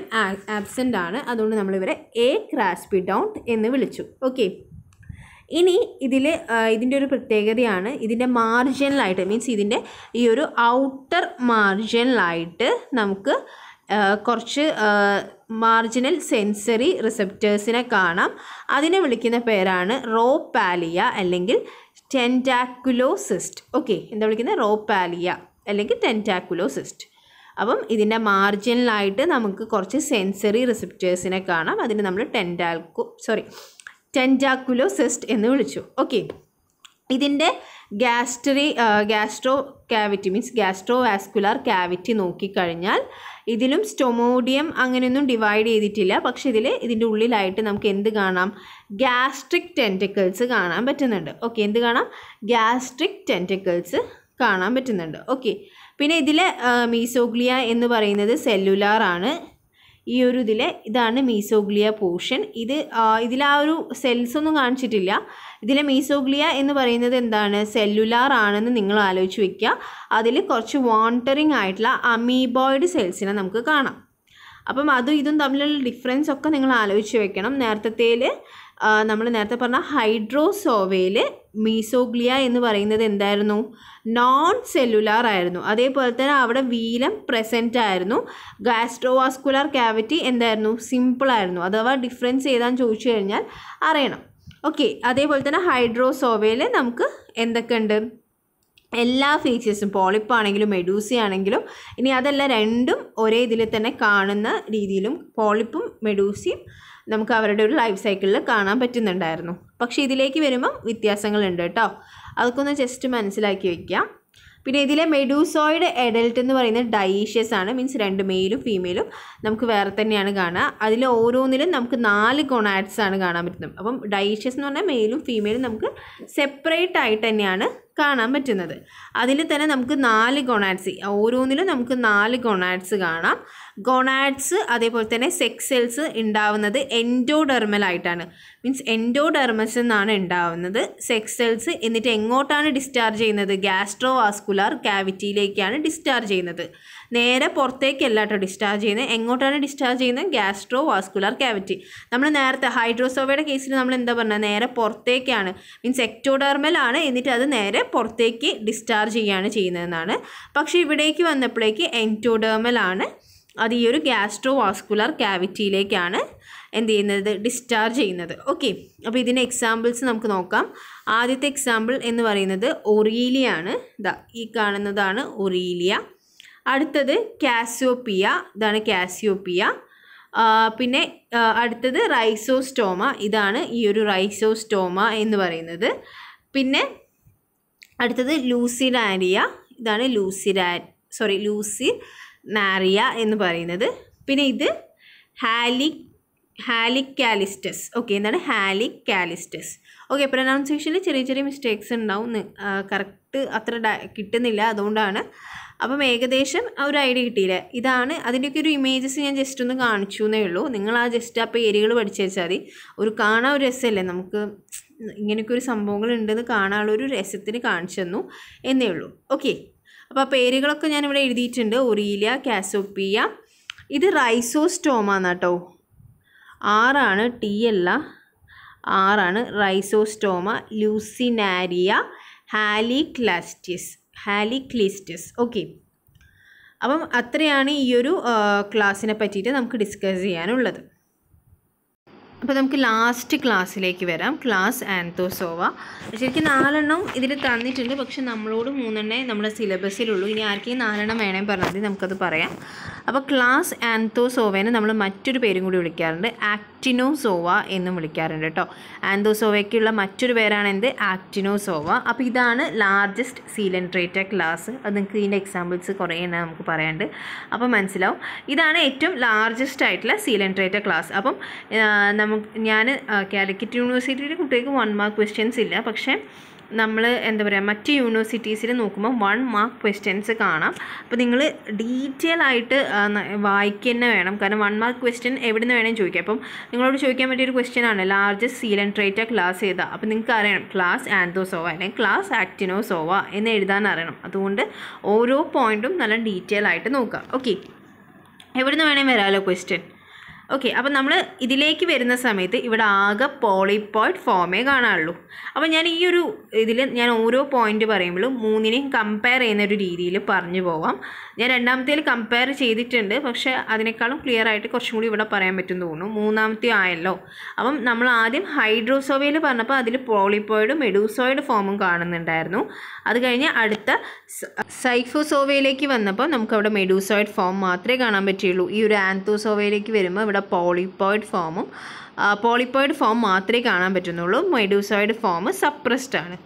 ആബ്സെൻ്റ് ആണ് അതുകൊണ്ട് നമ്മളിവരെ എ ക്രാസ്പി ഡൗൺ എന്ന് വിളിച്ചു ഓക്കെ ഇനി ഇതിൽ ഇതിൻ്റെ ഒരു പ്രത്യേകതയാണ് ഇതിൻ്റെ മാർജിനലായിട്ട് മീൻസ് ഇതിൻ്റെ ഈ ഒരു ഔട്ടർ മാർജിനലായിട്ട് നമുക്ക് കുറച്ച് മാർജിനൽ സെൻസറി റിസെപ്റ്റേഴ്സിനെ കാണാം അതിനെ വിളിക്കുന്ന പേരാണ് റോ പാലിയ അല്ലെങ്കിൽ ടെൻറ്റാക്കുലോസിസ്റ്റ് ഓക്കെ എന്താ വിളിക്കുന്നത് റോ പാലിയ അല്ലെങ്കിൽ ടെൻറ്റാക്കുലോസിസ്റ്റ് അപ്പം ഇതിൻ്റെ മാർജിനലായിട്ട് നമുക്ക് കുറച്ച് സെൻസറി റിസെപ്റ്റേഴ്സിനെ കാണാം അതിന് നമ്മൾ ടെൻറ്റാക്കു സോറി ടെൻറ്റാക്കുലോസിസ്റ്റ് എന്ന് വിളിച്ചു ഓക്കെ ഇതിൻ്റെ ഗ്യാസ്ട്രി gastro cavity means gastro vascular cavity നോക്കിക്കഴിഞ്ഞാൽ ഇതിലും സ്റ്റൊമോഡിയം അങ്ങനെയൊന്നും ഡിവൈഡ് ചെയ്തിട്ടില്ല പക്ഷേ ഇതിൽ ഇതിൻ്റെ ഉള്ളിലായിട്ട് നമുക്ക് എന്ത് കാണാം ഗ്യാസ്ട്രിക് ടെൻറ്റിക്കിൾസ് കാണാൻ പറ്റുന്നുണ്ട് ഓക്കെ എന്ത് കാണാം ഗ്യാസ്ട്രിക് ടെൻറ്റിക്കിൾസ് കാണാൻ പറ്റുന്നുണ്ട് ഓക്കെ പിന്നെ ഇതിൽ മീസോഗ്ലിയ എന്ന് പറയുന്നത് സെല്ലുലാർ ആണ് ഈ ഒരു ഇതിൽ ഇതാണ് മീസോഗ്ലിയ പോർഷൻ ഇത് ഇതിൽ ആ ഒരു സെൽസ് ഒന്നും കാണിച്ചിട്ടില്ല ഇതിലെ മീസോഗ്ലിയ എന്ന് പറയുന്നത് എന്താണ് സെല്ലുലാർ ആണെന്ന് നിങ്ങൾ ആലോചിച്ച് വെക്കുക അതിൽ കുറച്ച് വാണ്ടറിങ് ആയിട്ടുള്ള അമീബോയിഡ് സെൽസിനെ നമുക്ക് കാണാം അപ്പം അതും ഇതും തമ്മിലുള്ള ഡിഫറൻസ് ഒക്കെ നിങ്ങൾ ആലോചിച്ച് വെക്കണം നേരത്തെ നമ്മൾ നേരത്തെ പറഞ്ഞ ഹൈഡ്രോസോവയിൽ മീസോഗ്ലിയ എന്ന് പറയുന്നത് എന്തായിരുന്നു നോൺ സെല്ലുലാർ ആയിരുന്നു അതേപോലെ തന്നെ അവിടെ വീലം പ്രസൻ്റ് ആയിരുന്നു ഗാസ്ട്രോവാസ്കുലാർ ക്യാവിറ്റി എന്തായിരുന്നു സിമ്പിളായിരുന്നു അഥവാ ഡിഫറൻസ് ഏതാന്ന് ചോദിച്ചു കഴിഞ്ഞാൽ അറിയണം ഓക്കെ അതേപോലെ തന്നെ ഹൈഡ്രോസോവയിൽ നമുക്ക് എന്തൊക്കെയുണ്ട് എല്ലാ ഫീച്ചേഴ്സും പോളിപ്പാണെങ്കിലും മെഡൂസിയാണെങ്കിലും ഇനി അതെല്ലാം രണ്ടും ഒരേ ഇതിൽ തന്നെ കാണുന്ന രീതിയിലും പോളിപ്പും മെഡൂസിയും നമുക്ക് അവരുടെ ഒരു ലൈഫ് സൈക്കിളിൽ കാണാൻ പറ്റുന്നുണ്ടായിരുന്നു പക്ഷേ ഇതിലേക്ക് വരുമ്പം വ്യത്യാസങ്ങളുണ്ട് കേട്ടോ അതൊക്കെ ഒന്ന് ജസ്റ്റ് മനസ്സിലാക്കി വയ്ക്കാം പിന്നെ ഇതിലെ മെഡൂസോയിഡ് എഡൽട്ട് എന്ന് പറയുന്നത് ഡൈഷ്യസ് ആണ് മീൻസ് രണ്ട് മെയിലും ഫീമെയിലും നമുക്ക് വേറെ തന്നെയാണ് കാണുക അതിൽ ഓരോന്നിലും നമുക്ക് നാല് ഗൊണാഡ്സ് ആണ് കാണാൻ പറ്റുന്നത് അപ്പം ഡൈഷ്യസ് എന്ന് പറഞ്ഞാൽ മെയിലും ഫീമെയിലും നമുക്ക് സെപ്പറേറ്റ് ആയിട്ട് തന്നെയാണ് കാണാൻ പറ്റുന്നത് അതിൽ തന്നെ നമുക്ക് നാല് ഗൊണാറ്റ്സ് ഓരോന്നിലും നമുക്ക് നാല് ഗൊണാറ്റ്സ് കാണാം ഗൊണാറ്റ്സ് അതേപോലെ തന്നെ സെക്സ് സെൽസ് ഉണ്ടാവുന്നത് എൻഡോഡെർമലായിട്ടാണ് മീൻസ് എൻഡോഡെർമസ് എന്നാണ് ഉണ്ടാവുന്നത് സെക്സ് സെൽസ് എന്നിട്ട് എങ്ങോട്ടാണ് ഡിസ്ചാർജ് ചെയ്യുന്നത് ഗ്യാസ്ട്രോ വാസ്കുലാർ ക്യാവിറ്റിയിലേക്കാണ് ഡിസ്ചാർജ് ചെയ്യുന്നത് നേരെ പുറത്തേക്കല്ല കേട്ടോ ഡിസ്ചാർജ് ചെയ്യുന്നത് എങ്ങോട്ടാണ് ഡിസ്ചാർജ് ചെയ്യുന്നത് ഗ്യാസ്ട്രോ വാസ്കുലർ കാവിറ്റി നമ്മൾ നേരത്തെ ഹൈഡ്രോസോവയുടെ കേസിൽ നമ്മൾ എന്താ പറഞ്ഞത് നേരെ പുറത്തേക്കാണ് മീൻസ് എക്ടോഡർമലാണ് എന്നിട്ട് അത് നേരെ പുറത്തേക്ക് ഡിസ്ചാർജ് ചെയ്യുകയാണ് ചെയ്യുന്നതെന്നാണ് പക്ഷേ ഇവിടേക്ക് വന്നപ്പോഴേക്ക് എൻറ്റോഡേർമലാണ് അത് ഈ ഒരു ഗ്യാസ്ട്രോ വാസ്കുലർ ക്യാവിറ്റിയിലേക്കാണ് എന്ത് ചെയ്യുന്നത് ഡിസ്ചാർജ് ചെയ്യുന്നത് ഓക്കെ അപ്പോൾ ഇതിൻ്റെ എക്സാമ്പിൾസ് നമുക്ക് നോക്കാം ആദ്യത്തെ എക്സാമ്പിൾ എന്ന് പറയുന്നത് ഒറീലിയാണ് ഇതാ ഈ കാണുന്നതാണ് ഒറീലിയ അടുത്തത് കാസിയോപ്പിയ ഇതാണ് കാസിയോപ്പിയ പിന്നെ അടുത്തത് റൈസോസ്റ്റോമ ഇതാണ് ഈ ഒരു റൈസോസ്റ്റോമ എന്ന് പറയുന്നത് പിന്നെ അടുത്തത് ലൂസിനാരിയ ഇതാണ് ലൂസിരാ സോറി ലൂസി നാരിയ എന്ന് പറയുന്നത് പിന്നെ ഇത് ഹാലിക് ഹാലിക് കാലിസ്റ്റസ് ഓക്കെ എന്താണ് ഹാലിക് കാലിസ്റ്റസ് ഓക്കെ പ്രൊനൗൺസിയേഷനിൽ ചെറിയ ചെറിയ മിസ്റ്റേക്സ് ഉണ്ടാവും കറക്റ്റ് അത്ര കിട്ടുന്നില്ല അതുകൊണ്ടാണ് അപ്പം ഏകദേശം ഒരു ഐഡിയ കിട്ടിയില്ലേ ഇതാണ് അതിൻ്റെയൊക്കെ ഒരു ഇമേജസ് ഞാൻ ജസ്റ്റ് ഒന്ന് കാണിച്ചു എന്നേ ഉള്ളൂ നിങ്ങൾ ആ ജസ്റ്റ് ആ പേരുകൾ പഠിച്ചു വെച്ചാൽ മതി ഒരു കാണാൻ ഒരു രസമല്ലേ നമുക്ക് ഇങ്ങനെയൊക്കെ ഒരു സംഭവങ്ങൾ ഉണ്ടെന്ന് കാണാനുള്ള ഒരു രസത്തിന് കാണിച്ചു തന്നു എന്നേ ഉള്ളൂ ഓക്കെ അപ്പോൾ ആ പേരുകളൊക്കെ ഞാനിവിടെ എഴുതിയിട്ടുണ്ട് ഒറീലിയ കാസോപ്പിയ ഇത് റൈസോസ്റ്റോമാണ് കേട്ടോ ആറാണ് ടി അല്ല ആറാണ് റൈസോസ്റ്റോമ ലൂസിനാരിയ ഹാലിക്ലാസ്റ്റിസ് ഹാലിക്ലിസ്റ്റിസ് ഓക്കെ അപ്പം അത്രയാണ് ഈ ഒരു ക്ലാസ്സിനെ പറ്റിയിട്ട് നമുക്ക് ഡിസ്കസ് ചെയ്യാനുള്ളത് അപ്പോൾ നമുക്ക് ലാസ്റ്റ് ക്ലാസ്സിലേക്ക് വരാം ക്ലാസ് ആൻതോസോവ ശരിക്കും നാലെണ്ണം ഇതിൽ തന്നിട്ടുണ്ട് പക്ഷെ നമ്മളോട് മൂന്നെണ്ണേ നമ്മുടെ സിലബസിലുള്ളൂ ഇനി ആർക്കെയും നാലെണ്ണം വേണേൽ പറഞ്ഞാൽ മതി നമുക്കത് പറയാം അപ്പോൾ ക്ലാസ് ആൻതോസോവേനെ നമ്മൾ മറ്റൊരു പേരും കൂടി വിളിക്കാറുണ്ട് ആക്ടിനോസോവ എന്നും വിളിക്കാറുണ്ട് കേട്ടോ ആൻതോസോവയ്ക്കുള്ള മറ്റൊരു പേരാണ് എന്ത് ആക്ടിനോസോവ അപ്പോൾ ഇതാണ് ലാർജസ്റ്റ് സീലൻട്രേറ്റ ക്ലാസ് അത് നിങ്ങൾക്ക് ഇതിൻ്റെ എക്സാമ്പിൾസ് കുറേ എണ്ണം നമുക്ക് പറയാനുണ്ട് അപ്പോൾ മനസ്സിലാവും ഇതാണ് ഏറ്റവും ലാർജസ്റ്റ് ആയിട്ടുള്ള സീലൻട്രേറ്റ ക്ലാസ് അപ്പം നമുക്ക് ഞാൻ കാലിക്കറ്റ് യൂണിവേഴ്സിറ്റിയിൽ കുട്ടികൾക്ക് വൺ മാർക്ക് ക്വസ്റ്റ്യൻസ് ഇല്ല പക്ഷേ നമ്മൾ എന്താ പറയുക മറ്റ് യൂണിവേഴ്സിറ്റീസിൽ നോക്കുമ്പോൾ വൺ മാർക്ക് ക്വസ്റ്റ്യൻസ് കാണാം അപ്പോൾ നിങ്ങൾ ഡീറ്റെയിൽ ആയിട്ട് വായിക്കുക വേണം കാരണം വൺ മാർക്ക് ക്വസ്റ്റ്യൻ എവിടെ നിന്ന് വേണമെങ്കിൽ ചോദിക്കാം അപ്പം നിങ്ങളോട് ചോദിക്കാൻ പറ്റിയൊരു ക്വസ്റ്റ്യൻ ആണ് ലാർജസ്റ്റ് സീലൻ ട്രേറ്റ ക്ലാസ് ചെയ്താൽ അപ്പോൾ നിങ്ങൾക്ക് അറിയണം ക്ലാസ് ആൻതോസോവ അല്ലെങ്കിൽ ക്ലാസ് ആക്ടിനോസോവ എന്ന് എഴുതാൻ അറിയണം അതുകൊണ്ട് ഓരോ പോയിൻറ്റും നല്ല ഡീറ്റെയിൽ ആയിട്ട് നോക്കുക ഓക്കെ എവിടെ നിന്ന് വേണമെങ്കിൽ വരാമല്ലോ ക്വസ്റ്റ്യൻ ഓക്കെ അപ്പോൾ നമ്മൾ ഇതിലേക്ക് വരുന്ന സമയത്ത് ഇവിടെ ആകെ പോളിപ്പോയിഡ് ഫോമേ കാണാറുള്ളൂ അപ്പോൾ ഞാൻ ഈ ഒരു ഇതിൽ ഞാൻ ഓരോ പോയിന്റ് പറയുമ്പോഴും മൂന്നിനെയും കമ്പയർ ചെയ്യുന്ന ഒരു രീതിയിൽ പറഞ്ഞു പോവാം ഞാൻ രണ്ടാമത്തേൽ കമ്പയർ ചെയ്തിട്ടുണ്ട് പക്ഷേ അതിനേക്കാളും ക്ലിയർ ആയിട്ട് കുറച്ചും കൂടി ഇവിടെ പറയാൻ പറ്റുമെന്ന് തോന്നുന്നു മൂന്നാമത്തെ ആയല്ലോ അപ്പം നമ്മൾ ആദ്യം ഹൈഡ്രോസോവയിൽ പറഞ്ഞപ്പോൾ അതിൽ പോളിപ്പോയിഡും മെഡൂസോയിഡ് ഫോമും കാണുന്നുണ്ടായിരുന്നു അത് കഴിഞ്ഞ് അടുത്ത സൈഫോസോവയിലേക്ക് വന്നപ്പോൾ നമുക്കവിടെ മെഡൂസോയിഡ് ഫോം മാത്രമേ കാണാൻ പറ്റുള്ളൂ ഈ ഒരു ആൻതോസോവയിലേക്ക് വരുമ്പോൾ ഇവിടെ നമ്മുടെ പോളിപ്പോയിഡ് ഫോമും പോളിപ്പോയിഡ് ഫോം മാത്രമേ കാണാൻ പറ്റുന്നുള്ളൂ മെഡ്യൂസോയിഡ് ഫോം സപ്രസ്ഡ് ആണ്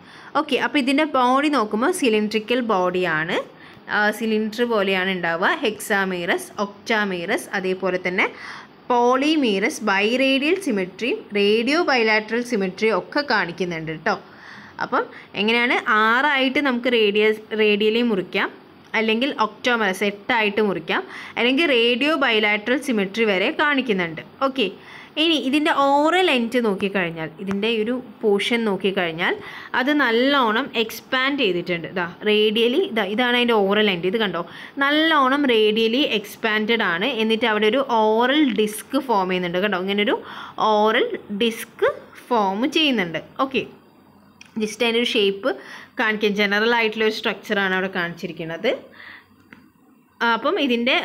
ഓക്കെ അപ്പോൾ ഇതിൻ്റെ ബോഡി നോക്കുമ്പോൾ സിലിണ്ട്രിക്കൽ ബോഡിയാണ് സിലിണ്ടർ പോലെയാണ് ഉണ്ടാവുക ഹെക്സാമീറസ് ഒക്ടാമീറസ് അതേപോലെ തന്നെ പോളിമീറസ് ബൈറേഡിയൽ സിമെട്രിയും റേഡിയോ ബൈലാട്രൽ സിമെട്രിയും ഒക്കെ കാണിക്കുന്നുണ്ട് കേട്ടോ അപ്പം എങ്ങനെയാണ് ആറായിട്ട് നമുക്ക് റേഡിയ റേഡിയലി മുറിക്കാം അല്ലെങ്കിൽ ഒക്ടോമറസ് എട്ടായിട്ട് മുറിക്കാം അല്ലെങ്കിൽ റേഡിയോ ബൈലാട്രൽ സിമെട്രി വരെ കാണിക്കുന്നുണ്ട് ഓക്കെ ഇനി ഇതിൻ്റെ ഓറൽ എൻഡ് നോക്കിക്കഴിഞ്ഞാൽ ഇതിൻ്റെ ഒരു പോർഷൻ നോക്കിക്കഴിഞ്ഞാൽ അത് നല്ലോണം എക്സ്പാൻഡ് ചെയ്തിട്ടുണ്ട് ഇതാ റേഡിയലി ഇതാ ഇതാണ് അതിൻ്റെ ഓറൽ എൻഡ് ഇത് കണ്ടോ നല്ലോണം റേഡിയലി എക്സ്പാൻഡഡ് ആണ് എന്നിട്ട് അവിടെ ഒരു ഓറൽ ഡിസ്ക് ഫോം ചെയ്യുന്നുണ്ട് കണ്ടോ ഇങ്ങനൊരു ഓറൽ ഡിസ്ക് ഫോം ചെയ്യുന്നുണ്ട് ഓക്കെ ജസ്റ്റ് അതിനൊരു ഷേപ്പ് കാണിക്കാം ജനറൽ ആയിട്ടുള്ള ഒരു സ്ട്രക്ചറാണ് അവിടെ കാണിച്ചിരിക്കുന്നത് അപ്പം ഇതിൻ്റെ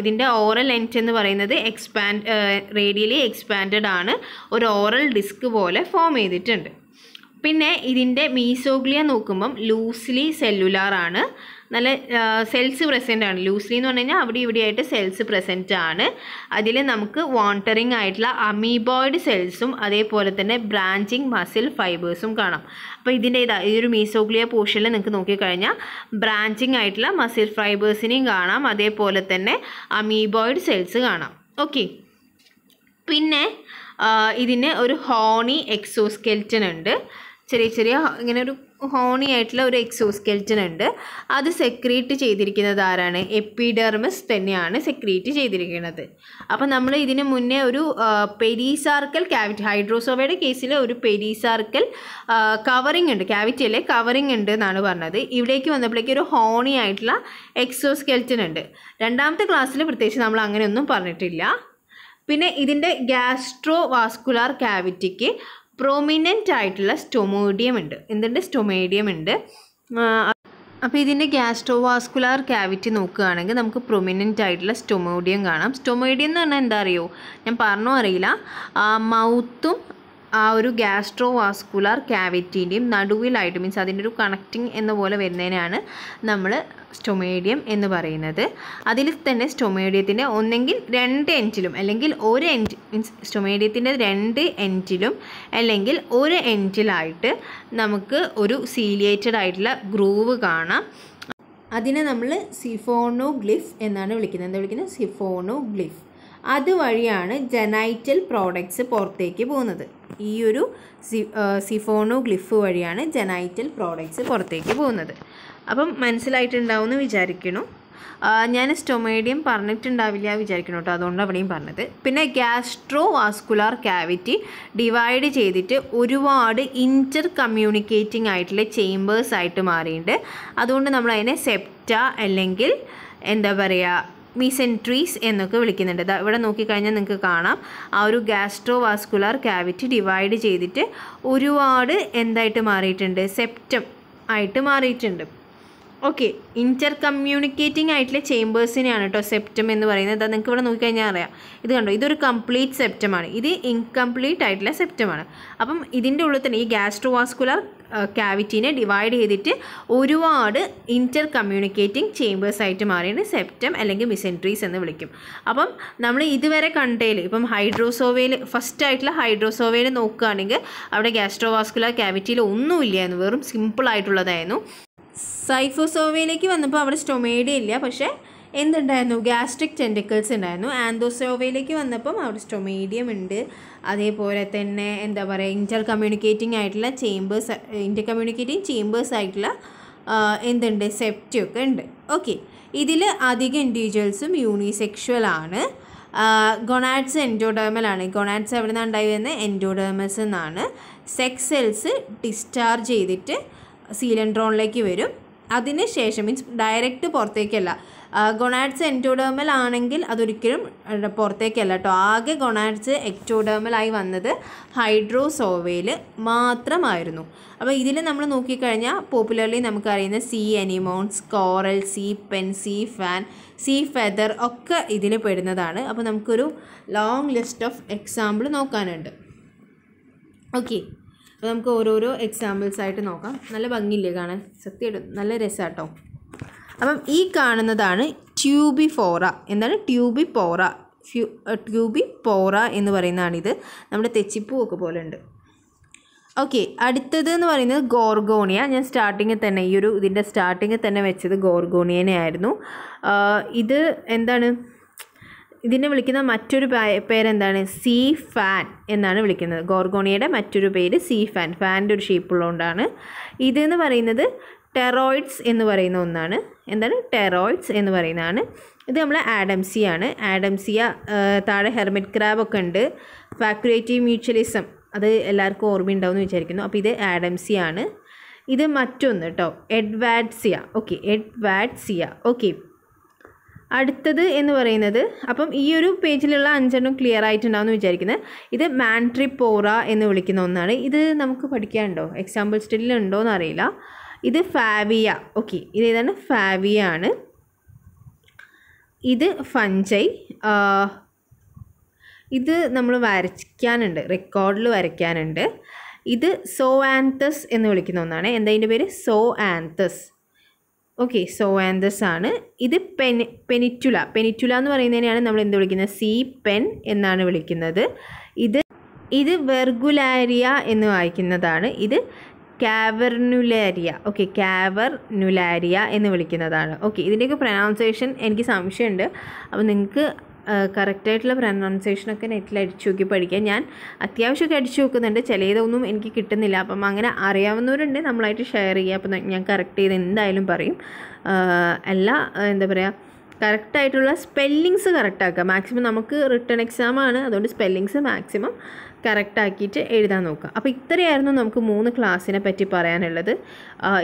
ഇതിൻ്റെ ഓറൽ ലെൻറ്റ് എന്ന് പറയുന്നത് എക്സ്പാൻഡ് റേഡിയലി എക്സ്പാൻഡഡ് ആണ് ഒരു ഓറൽ ഡിസ്ക് പോലെ ഫോം ചെയ്തിട്ടുണ്ട് പിന്നെ ഇതിൻ്റെ മീസോഗ്ലിയ നോക്കുമ്പം ലൂസ്ലി സെല്ലുലാർ ആണ് നല്ല സെൽസ് പ്രസൻ്റ് ആണ് ലൂസ്ലി എന്ന് പറഞ്ഞു കഴിഞ്ഞാൽ അവിടെ ഇവിടെയായിട്ട് സെൽസ് പ്രസൻറ്റ് ആണ് അതിൽ നമുക്ക് വാണ്ടറിങ് ആയിട്ടുള്ള അമീബോയിഡ് സെൽസും അതേപോലെ തന്നെ ബ്രാഞ്ചിങ് മസിൽ ഫൈബേഴ്സും കാണാം അപ്പോൾ ഇതിൻ്റെ ഇതാ ഈ ഒരു മീസോഗ്ലിയ പോർഷനിൽ നിങ്ങൾക്ക് നോക്കിക്കഴിഞ്ഞാൽ ബ്രാഞ്ചിങ് ആയിട്ടുള്ള മസിൽ ഫൈബേഴ്സിനെയും കാണാം അതേപോലെ തന്നെ അമീബോയിഡ് സെൽസ് കാണാം ഓക്കെ പിന്നെ ഇതിന് ഒരു ഹോണി എക്സോസ്കെൽറ്റൻ ഉണ്ട് ചെറിയ ചെറിയ ഇങ്ങനെ ഒരു ഹോണി ആയിട്ടുള്ള ഒരു എക്സോസ്കെൽറ്റൻ ഉണ്ട് അത് സെക്രീറ്റ് ചെയ്തിരിക്കുന്നത് ആരാണ് എപ്പിഡെർമിസ് തന്നെയാണ് സെക്രീറ്റ് ചെയ്തിരിക്കുന്നത് അപ്പോൾ നമ്മൾ ഇതിന് മുന്നേ ഒരു പെരീസാർക്കൽ ക്യാവിറ്റി ഹൈഡ്രോസോവയുടെ കേസിൽ ഒരു പെരീസാർക്കൽ കവറിങ് ഉണ്ട് ക്യാവിറ്റിയിലെ കവറിങ് ഉണ്ട് എന്നാണ് പറഞ്ഞത് ഇവിടേക്ക് വന്നപ്പോഴേക്ക് ഒരു ഹോണി ആയിട്ടുള്ള എക്സോസ്കെൽറ്റൻ ഉണ്ട് രണ്ടാമത്തെ ക്ലാസ്സിൽ പ്രത്യേകിച്ച് നമ്മൾ അങ്ങനെയൊന്നും പറഞ്ഞിട്ടില്ല പിന്നെ ഇതിൻ്റെ ഗ്യാസ്ട്രോ വാസ്കുലാർ ക്യാവിറ്റിക്ക് പ്രോമിനൻ്റ് ആയിട്ടുള്ള സ്റ്റൊമോഡിയം ഉണ്ട് എന്തുണ്ട് സ്റ്റൊമേഡിയം ഉണ്ട് അപ്പോൾ ഇതിൻ്റെ ഗ്യാസ്ട്രോവാസ്കുലാർ ക്യാവിറ്റി നോക്കുകയാണെങ്കിൽ നമുക്ക് പ്രൊമിനൻ്റ് ആയിട്ടുള്ള സ്റ്റൊമോഡിയം കാണാം സ്റ്റൊമോഡിയം എന്ന് പറഞ്ഞാൽ എന്താ അറിയോ ഞാൻ പറഞ്ഞോ അറിയില്ല മൗത്തും ആ ഒരു ഗ്യാസ്ട്രോ വാസ്കുലർ ക്യാവിറ്റീൻ്റെയും നടുവിലായിട്ട് മീൻസ് അതിൻ്റെ ഒരു കണക്റ്റിംഗ് എന്ന പോലെ വരുന്നതിനാണ് നമ്മൾ സ്റ്റൊമേഡിയം എന്ന് പറയുന്നത് അതിൽ തന്നെ സ്റ്റൊമേഡിയത്തിൻ്റെ ഒന്നെങ്കിൽ രണ്ട് എൻറ്റിലും അല്ലെങ്കിൽ ഒരു എൻറ്റ് മീൻസ് സ്റ്റൊമേഡിയത്തിൻ്റെ രണ്ട് എൻറ്റിലും അല്ലെങ്കിൽ ഒരു എൻറ്റിലായിട്ട് നമുക്ക് ഒരു സീലിയേറ്റഡ് ആയിട്ടുള്ള ഗ്രൂവ് കാണാം അതിനെ നമ്മൾ സിഫോണോ ഗ്ലിഫ് എന്നാണ് വിളിക്കുന്നത് എന്താ വിളിക്കുന്നത് സിഫോണോ ഗ്ലിഫ് അതുവഴിയാണ് ജനൈറ്റൽ പ്രോഡക്ട്സ് പുറത്തേക്ക് പോകുന്നത് ഈ ഒരു സിഫോണോ ഗ്ലിഫ് വഴിയാണ് ജനൈറ്റൽ പ്രോഡക്റ്റ്സ് പുറത്തേക്ക് പോകുന്നത് അപ്പം മനസ്സിലായിട്ടുണ്ടാവുമെന്ന് വിചാരിക്കണു ഞാൻ സ്റ്റൊമേഡിയം പറഞ്ഞിട്ടുണ്ടാവില്ല വിചാരിക്കണം കേട്ടോ അതുകൊണ്ട് അവിടെയും പറഞ്ഞത് പിന്നെ ഗ്യാസ്ട്രോ വാസ്കുലാർ ക്യാവിറ്റി ഡിവൈഡ് ചെയ്തിട്ട് ഒരുപാട് ഇൻറ്റർ കമ്മ്യൂണിക്കേറ്റിംഗ് ആയിട്ടുള്ള ചേമ്പേഴ്സ് ആയിട്ട് മാറിയിട്ടുണ്ട് അതുകൊണ്ട് നമ്മൾ അതിനെ സെപ്റ്റ അല്ലെങ്കിൽ എന്താ പറയുക മിസെൻട്രീസ് എന്നൊക്കെ വിളിക്കുന്നുണ്ട് ഇതാ ഇവിടെ നോക്കിക്കഴിഞ്ഞാൽ നിങ്ങൾക്ക് കാണാം ആ ഒരു ഗ്യാസ്ട്രോ വാസ്കുലർ ക്യാവിറ്റി ഡിവൈഡ് ചെയ്തിട്ട് ഒരുപാട് എന്തായിട്ട് മാറിയിട്ടുണ്ട് സെപ്റ്റം ആയിട്ട് മാറിയിട്ടുണ്ട് ഓക്കെ ഇൻ്റർ കമ്മ്യൂണിക്കേറ്റിംഗ് ആയിട്ടുള്ള ചേമ്പേഴ്സിനെയാണ് കേട്ടോ സെപ്റ്റം എന്ന് പറയുന്നത് നിങ്ങൾക്ക് ഇവിടെ നോക്കിക്കഴിഞ്ഞാൽ അറിയാം ഇത് കണ്ടോ ഇതൊരു കംപ്ലീറ്റ് സെപ്റ്റമാണ് ഇത് ഇൻകംപ്ലീറ്റ് ആയിട്ടുള്ള സെപ്റ്റമാണ് അപ്പം ഇതിൻ്റെ ഉള്ളിൽ തന്നെ ഈ വാസ്കുലർ ക്യാവിറ്റീനെ ഡിവൈഡ് ചെയ്തിട്ട് ഒരുപാട് ഇൻറ്റർ കമ്മ്യൂണിക്കേറ്റിംഗ് ചേമ്പേഴ്സായിട്ട് ആയിട്ട് മാറിയാണ് സെപ്റ്റം അല്ലെങ്കിൽ മിസെൻട്രീസ് എന്ന് വിളിക്കും അപ്പം നമ്മൾ ഇതുവരെ കണ്ടതിൽ ഇപ്പം ഹൈഡ്രോസോവയിൽ ഫസ്റ്റ് ആയിട്ടുള്ള ഹൈഡ്രോസോവയിൽ നോക്കുകയാണെങ്കിൽ അവിടെ ഗ്യാസ്ട്രോവാസ്കുലർ ക്യാവിറ്റിയിൽ ഒന്നുമില്ലായിരുന്നു വെറും സിമ്പിൾ സൈഫോസോവയിലേക്ക് വന്നപ്പോൾ അവിടെ സ്റ്റൊമേഡിയില്ല ഇല്ല പക്ഷേ എന്തുണ്ടായിരുന്നു ഗ്യാസ്ട്രിക് ടെൻഡിക്കിൾസ് ഉണ്ടായിരുന്നു ആൻഡോസോവയിലേക്ക് വന്നപ്പം അവിടെ സ്റ്റൊമേഡിയം ഉണ്ട് അതേപോലെ തന്നെ എന്താ പറയുക ഇൻ്റർ കമ്മ്യൂണിക്കേറ്റിംഗ് ആയിട്ടുള്ള ചേമ്പേഴ്സ് ഇൻ്റർ കമ്മ്യൂണിക്കേറ്റിംഗ് ചേമ്പേഴ്സ് ആയിട്ടുള്ള എന്തുണ്ട് സെപ്റ്റൊക്കെ ഉണ്ട് ഓക്കെ ഇതിൽ അധിക ഇൻഡിവിജ്വൽസും യൂണിസെക്ഷൽ ആണ് ഗൊണാഡ്സ് എൻഡോഡേർമൽ ആണ് എവിടെ നിന്നാണ് ഉണ്ടായി വരുന്നത് എൻഡോഡേർമൽസ് എന്നാണ് സെക്സ് സെൽസ് ഡിസ്ചാർജ് ചെയ്തിട്ട് സീലൻഡ്രോണിലേക്ക് വരും അതിന് ശേഷം മീൻസ് ഡയറക്റ്റ് പുറത്തേക്കല്ല ഗൊണാഡ്സ് എൻറ്റോഡേമൽ ആണെങ്കിൽ അതൊരിക്കലും പുറത്തേക്കല്ല കേട്ടോ ആകെ ഗൊണാഡ്സ് ആയി വന്നത് ഹൈഡ്രോസോവയിൽ മാത്രമായിരുന്നു അപ്പോൾ ഇതിൽ നമ്മൾ നോക്കിക്കഴിഞ്ഞാൽ പോപ്പുലർലി നമുക്കറിയുന്ന sea anemones coral sea pen sea fan sea feather ഒക്കെ ഇതിൽ പെടുന്നതാണ് അപ്പോൾ നമുക്കൊരു ലോങ് ലിസ്റ്റ് ഓഫ് എക്സാമ്പിൾ നോക്കാനുണ്ട് ഓക്കെ അപ്പോൾ നമുക്ക് ഓരോരോ എക്സാമ്പിൾസ് ആയിട്ട് നോക്കാം നല്ല ഭംഗിയില്ലേ കാണാൻ സത്യമായിട്ടും നല്ല രസമാട്ടോ അപ്പം ഈ കാണുന്നതാണ് ട്യൂബി ഫോറ എന്താണ് ട്യൂബി പോറ ഫ്യൂ ട്യൂബി പോറ എന്ന് പറയുന്നതാണിത് നമ്മുടെ തെച്ചിപ്പൂവൊക്കെ പോലെ ഉണ്ട് ഓക്കെ അടുത്തത് എന്ന് പറയുന്നത് ഗോർഗോണിയ ഞാൻ സ്റ്റാർട്ടിങ്ങിൽ തന്നെ ഈ ഒരു ഇതിൻ്റെ സ്റ്റാർട്ടിങ്ങിൽ തന്നെ വെച്ചത് ഗോർഗോണിയനെ ആയിരുന്നു ഇത് എന്താണ് ഇതിനെ വിളിക്കുന്ന മറ്റൊരു പേരെന്താണ് സീ ഫാൻ എന്നാണ് വിളിക്കുന്നത് ഗോർഗോണിയയുടെ മറ്റൊരു പേര് സീ ഫാൻ ഫാൻ്റെ ഒരു ഷേപ്പുള്ളതുകൊണ്ടാണ് ഇതെന്ന് പറയുന്നത് ടെറോയിഡ്സ് എന്ന് പറയുന്ന ഒന്നാണ് എന്താണ് ടെറോയിഡ്സ് എന്ന് പറയുന്നതാണ് ഇത് നമ്മൾ ആഡംസിയ ആണ് ആഡംസിയ താഴെ ഹെർമിറ്റ് ക്രാബ് ഒക്കെ ഉണ്ട് ഫാക്കുലേറ്റീവ് മ്യൂച്വലിസം അത് എല്ലാവർക്കും ഓർമ്മയുണ്ടാവുമെന്ന് വിചാരിക്കുന്നു അപ്പോൾ ഇത് ആഡംസിയ ആണ് ഇത് മറ്റൊന്ന് കേട്ടോ എഡ്വാഡ്സിയ ഓക്കെ എഡ്വാഡ്സിയ ഓക്കെ അടുത്തത് എന്ന് പറയുന്നത് അപ്പം ഈ ഒരു പേജിലുള്ള അഞ്ചെണ്ണം ക്ലിയർ ആയിട്ടുണ്ടാവുമെന്ന് വിചാരിക്കുന്നത് ഇത് മാൻട്രിപ്പോറ എന്ന് വിളിക്കുന്ന ഒന്നാണ് ഇത് നമുക്ക് പഠിക്കാനുണ്ടോ എക്സാമ്പിൾ സ്റ്റഡിലുണ്ടോ അറിയില്ല ഇത് ഫാവിയ ഓക്കെ ഇത് ഏതാണ് ഫാവിയ ആണ് ഇത് ഫഞ്ചൈ ഇത് നമ്മൾ വരയ്ക്കാനുണ്ട് റെക്കോർഡിൽ വരയ്ക്കാനുണ്ട് ഇത് സോ ആൻതസ് എന്ന് വിളിക്കുന്ന ഒന്നാണ് എന്താ ഇതിൻ്റെ പേര് Zoanthus okay Zoanthus ആണ് ഇത് പെൻ പെനിറ്റുല പെനിറ്റുല എന്ന് പറയുന്നതിനെയാണ് നമ്മൾ എന്ത് വിളിക്കുന്നത് സി പെൻ എന്നാണ് വിളിക്കുന്നത് ഇത് ഇത് വെർഗുലാരിയ എന്ന് വായിക്കുന്നതാണ് ഇത് കാവർനുലാരിയ ഓക്കെ നുലാരിയ എന്ന് വിളിക്കുന്നതാണ് ഓക്കെ ഇതിൻ്റെയൊക്കെ പ്രൊനൗൺസിയേഷൻ എനിക്ക് സംശയമുണ്ട് അപ്പോൾ നിങ്ങൾക്ക് കറക്റ്റായിട്ടുള്ള പ്രൊനൗൺസിയേഷനൊക്കെ നെറ്റിൽ അടിച്ചു നോക്കി പഠിക്കാം ഞാൻ അത്യാവശ്യമൊക്കെ അടിച്ചു നോക്കുന്നുണ്ട് ചിലതൊന്നും എനിക്ക് കിട്ടുന്നില്ല അപ്പം അങ്ങനെ അറിയാവുന്നവരുണ്ട് നമ്മളായിട്ട് ഷെയർ ചെയ്യുക അപ്പം ഞാൻ കറക്റ്റ് ചെയ്ത് എന്തായാലും പറയും എല്ലാ എന്താ പറയുക കറക്റ്റായിട്ടുള്ള സ്പെല്ലിങ്സ് കറക്റ്റാക്കുക മാക്സിമം നമുക്ക് റിട്ടേൺ എക്സാമാണ് അതുകൊണ്ട് സ്പെല്ലിങ്സ് മാക്സിമം കറക്റ്റാക്കിയിട്ട് എഴുതാൻ നോക്കുക അപ്പോൾ ഇത്രയായിരുന്നു നമുക്ക് മൂന്ന് ക്ലാസ്സിനെ പറ്റി പറയാനുള്ളത്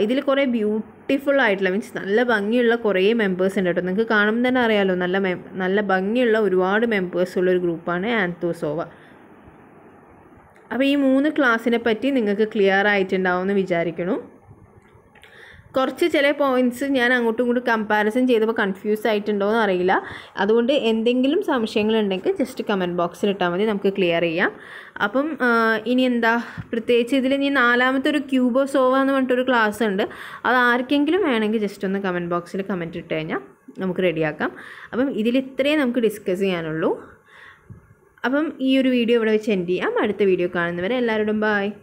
ഇതിൽ കുറേ ബ്യൂട്ടിഫുൾ ആയിട്ടുള്ള മീൻസ് നല്ല ഭംഗിയുള്ള കുറേ മെമ്പേഴ്സ് ഉണ്ട് കേട്ടോ നിങ്ങൾക്ക് കാണുമ്പോൾ തന്നെ അറിയാമല്ലോ നല്ല നല്ല ഭംഗിയുള്ള ഒരുപാട് മെമ്പേഴ്സ് ഉള്ളൊരു ഗ്രൂപ്പാണ് ആൻതോസോവ അപ്പോൾ ഈ മൂന്ന് ക്ലാസ്സിനെ പറ്റി നിങ്ങൾക്ക് ക്ലിയർ ആയിട്ടുണ്ടാവുമെന്ന് എന്ന് കുറച്ച് ചില പോയിൻറ്റ്സ് ഞാൻ അങ്ങോട്ടും ഇങ്ങോട്ടും കമ്പാരിസൺ ചെയ്തപ്പോൾ കൺഫ്യൂസ് എന്ന് അറിയില്ല അതുകൊണ്ട് എന്തെങ്കിലും സംശയങ്ങളുണ്ടെങ്കിൽ ജസ്റ്റ് കമൻറ്റ് ബോക്സിൽ ഇട്ടാൽ മതി നമുക്ക് ക്ലിയർ ചെയ്യാം അപ്പം ഇനി എന്താ പ്രത്യേകിച്ച് ഇതിൽ ഇനി നാലാമത്തെ ഒരു ക്യൂബോ സോവ എന്ന് പറഞ്ഞിട്ടൊരു ക്ലാസ് ഉണ്ട് അത് ആർക്കെങ്കിലും വേണമെങ്കിൽ ജസ്റ്റ് ഒന്ന് കമൻറ്റ് ബോക്സിൽ കമൻറ്റ് ഇട്ട് കഴിഞ്ഞാൽ നമുക്ക് റെഡിയാക്കാം അപ്പം ഇതിൽ ഇത്രയും നമുക്ക് ഡിസ്കസ് ചെയ്യാനുള്ളൂ അപ്പം ഈ ഒരു വീഡിയോ ഇവിടെ വെച്ച് എൻഡ് ചെയ്യാം അടുത്ത വീഡിയോ കാണുന്നവരെ എല്ലാവരോടും ബായ്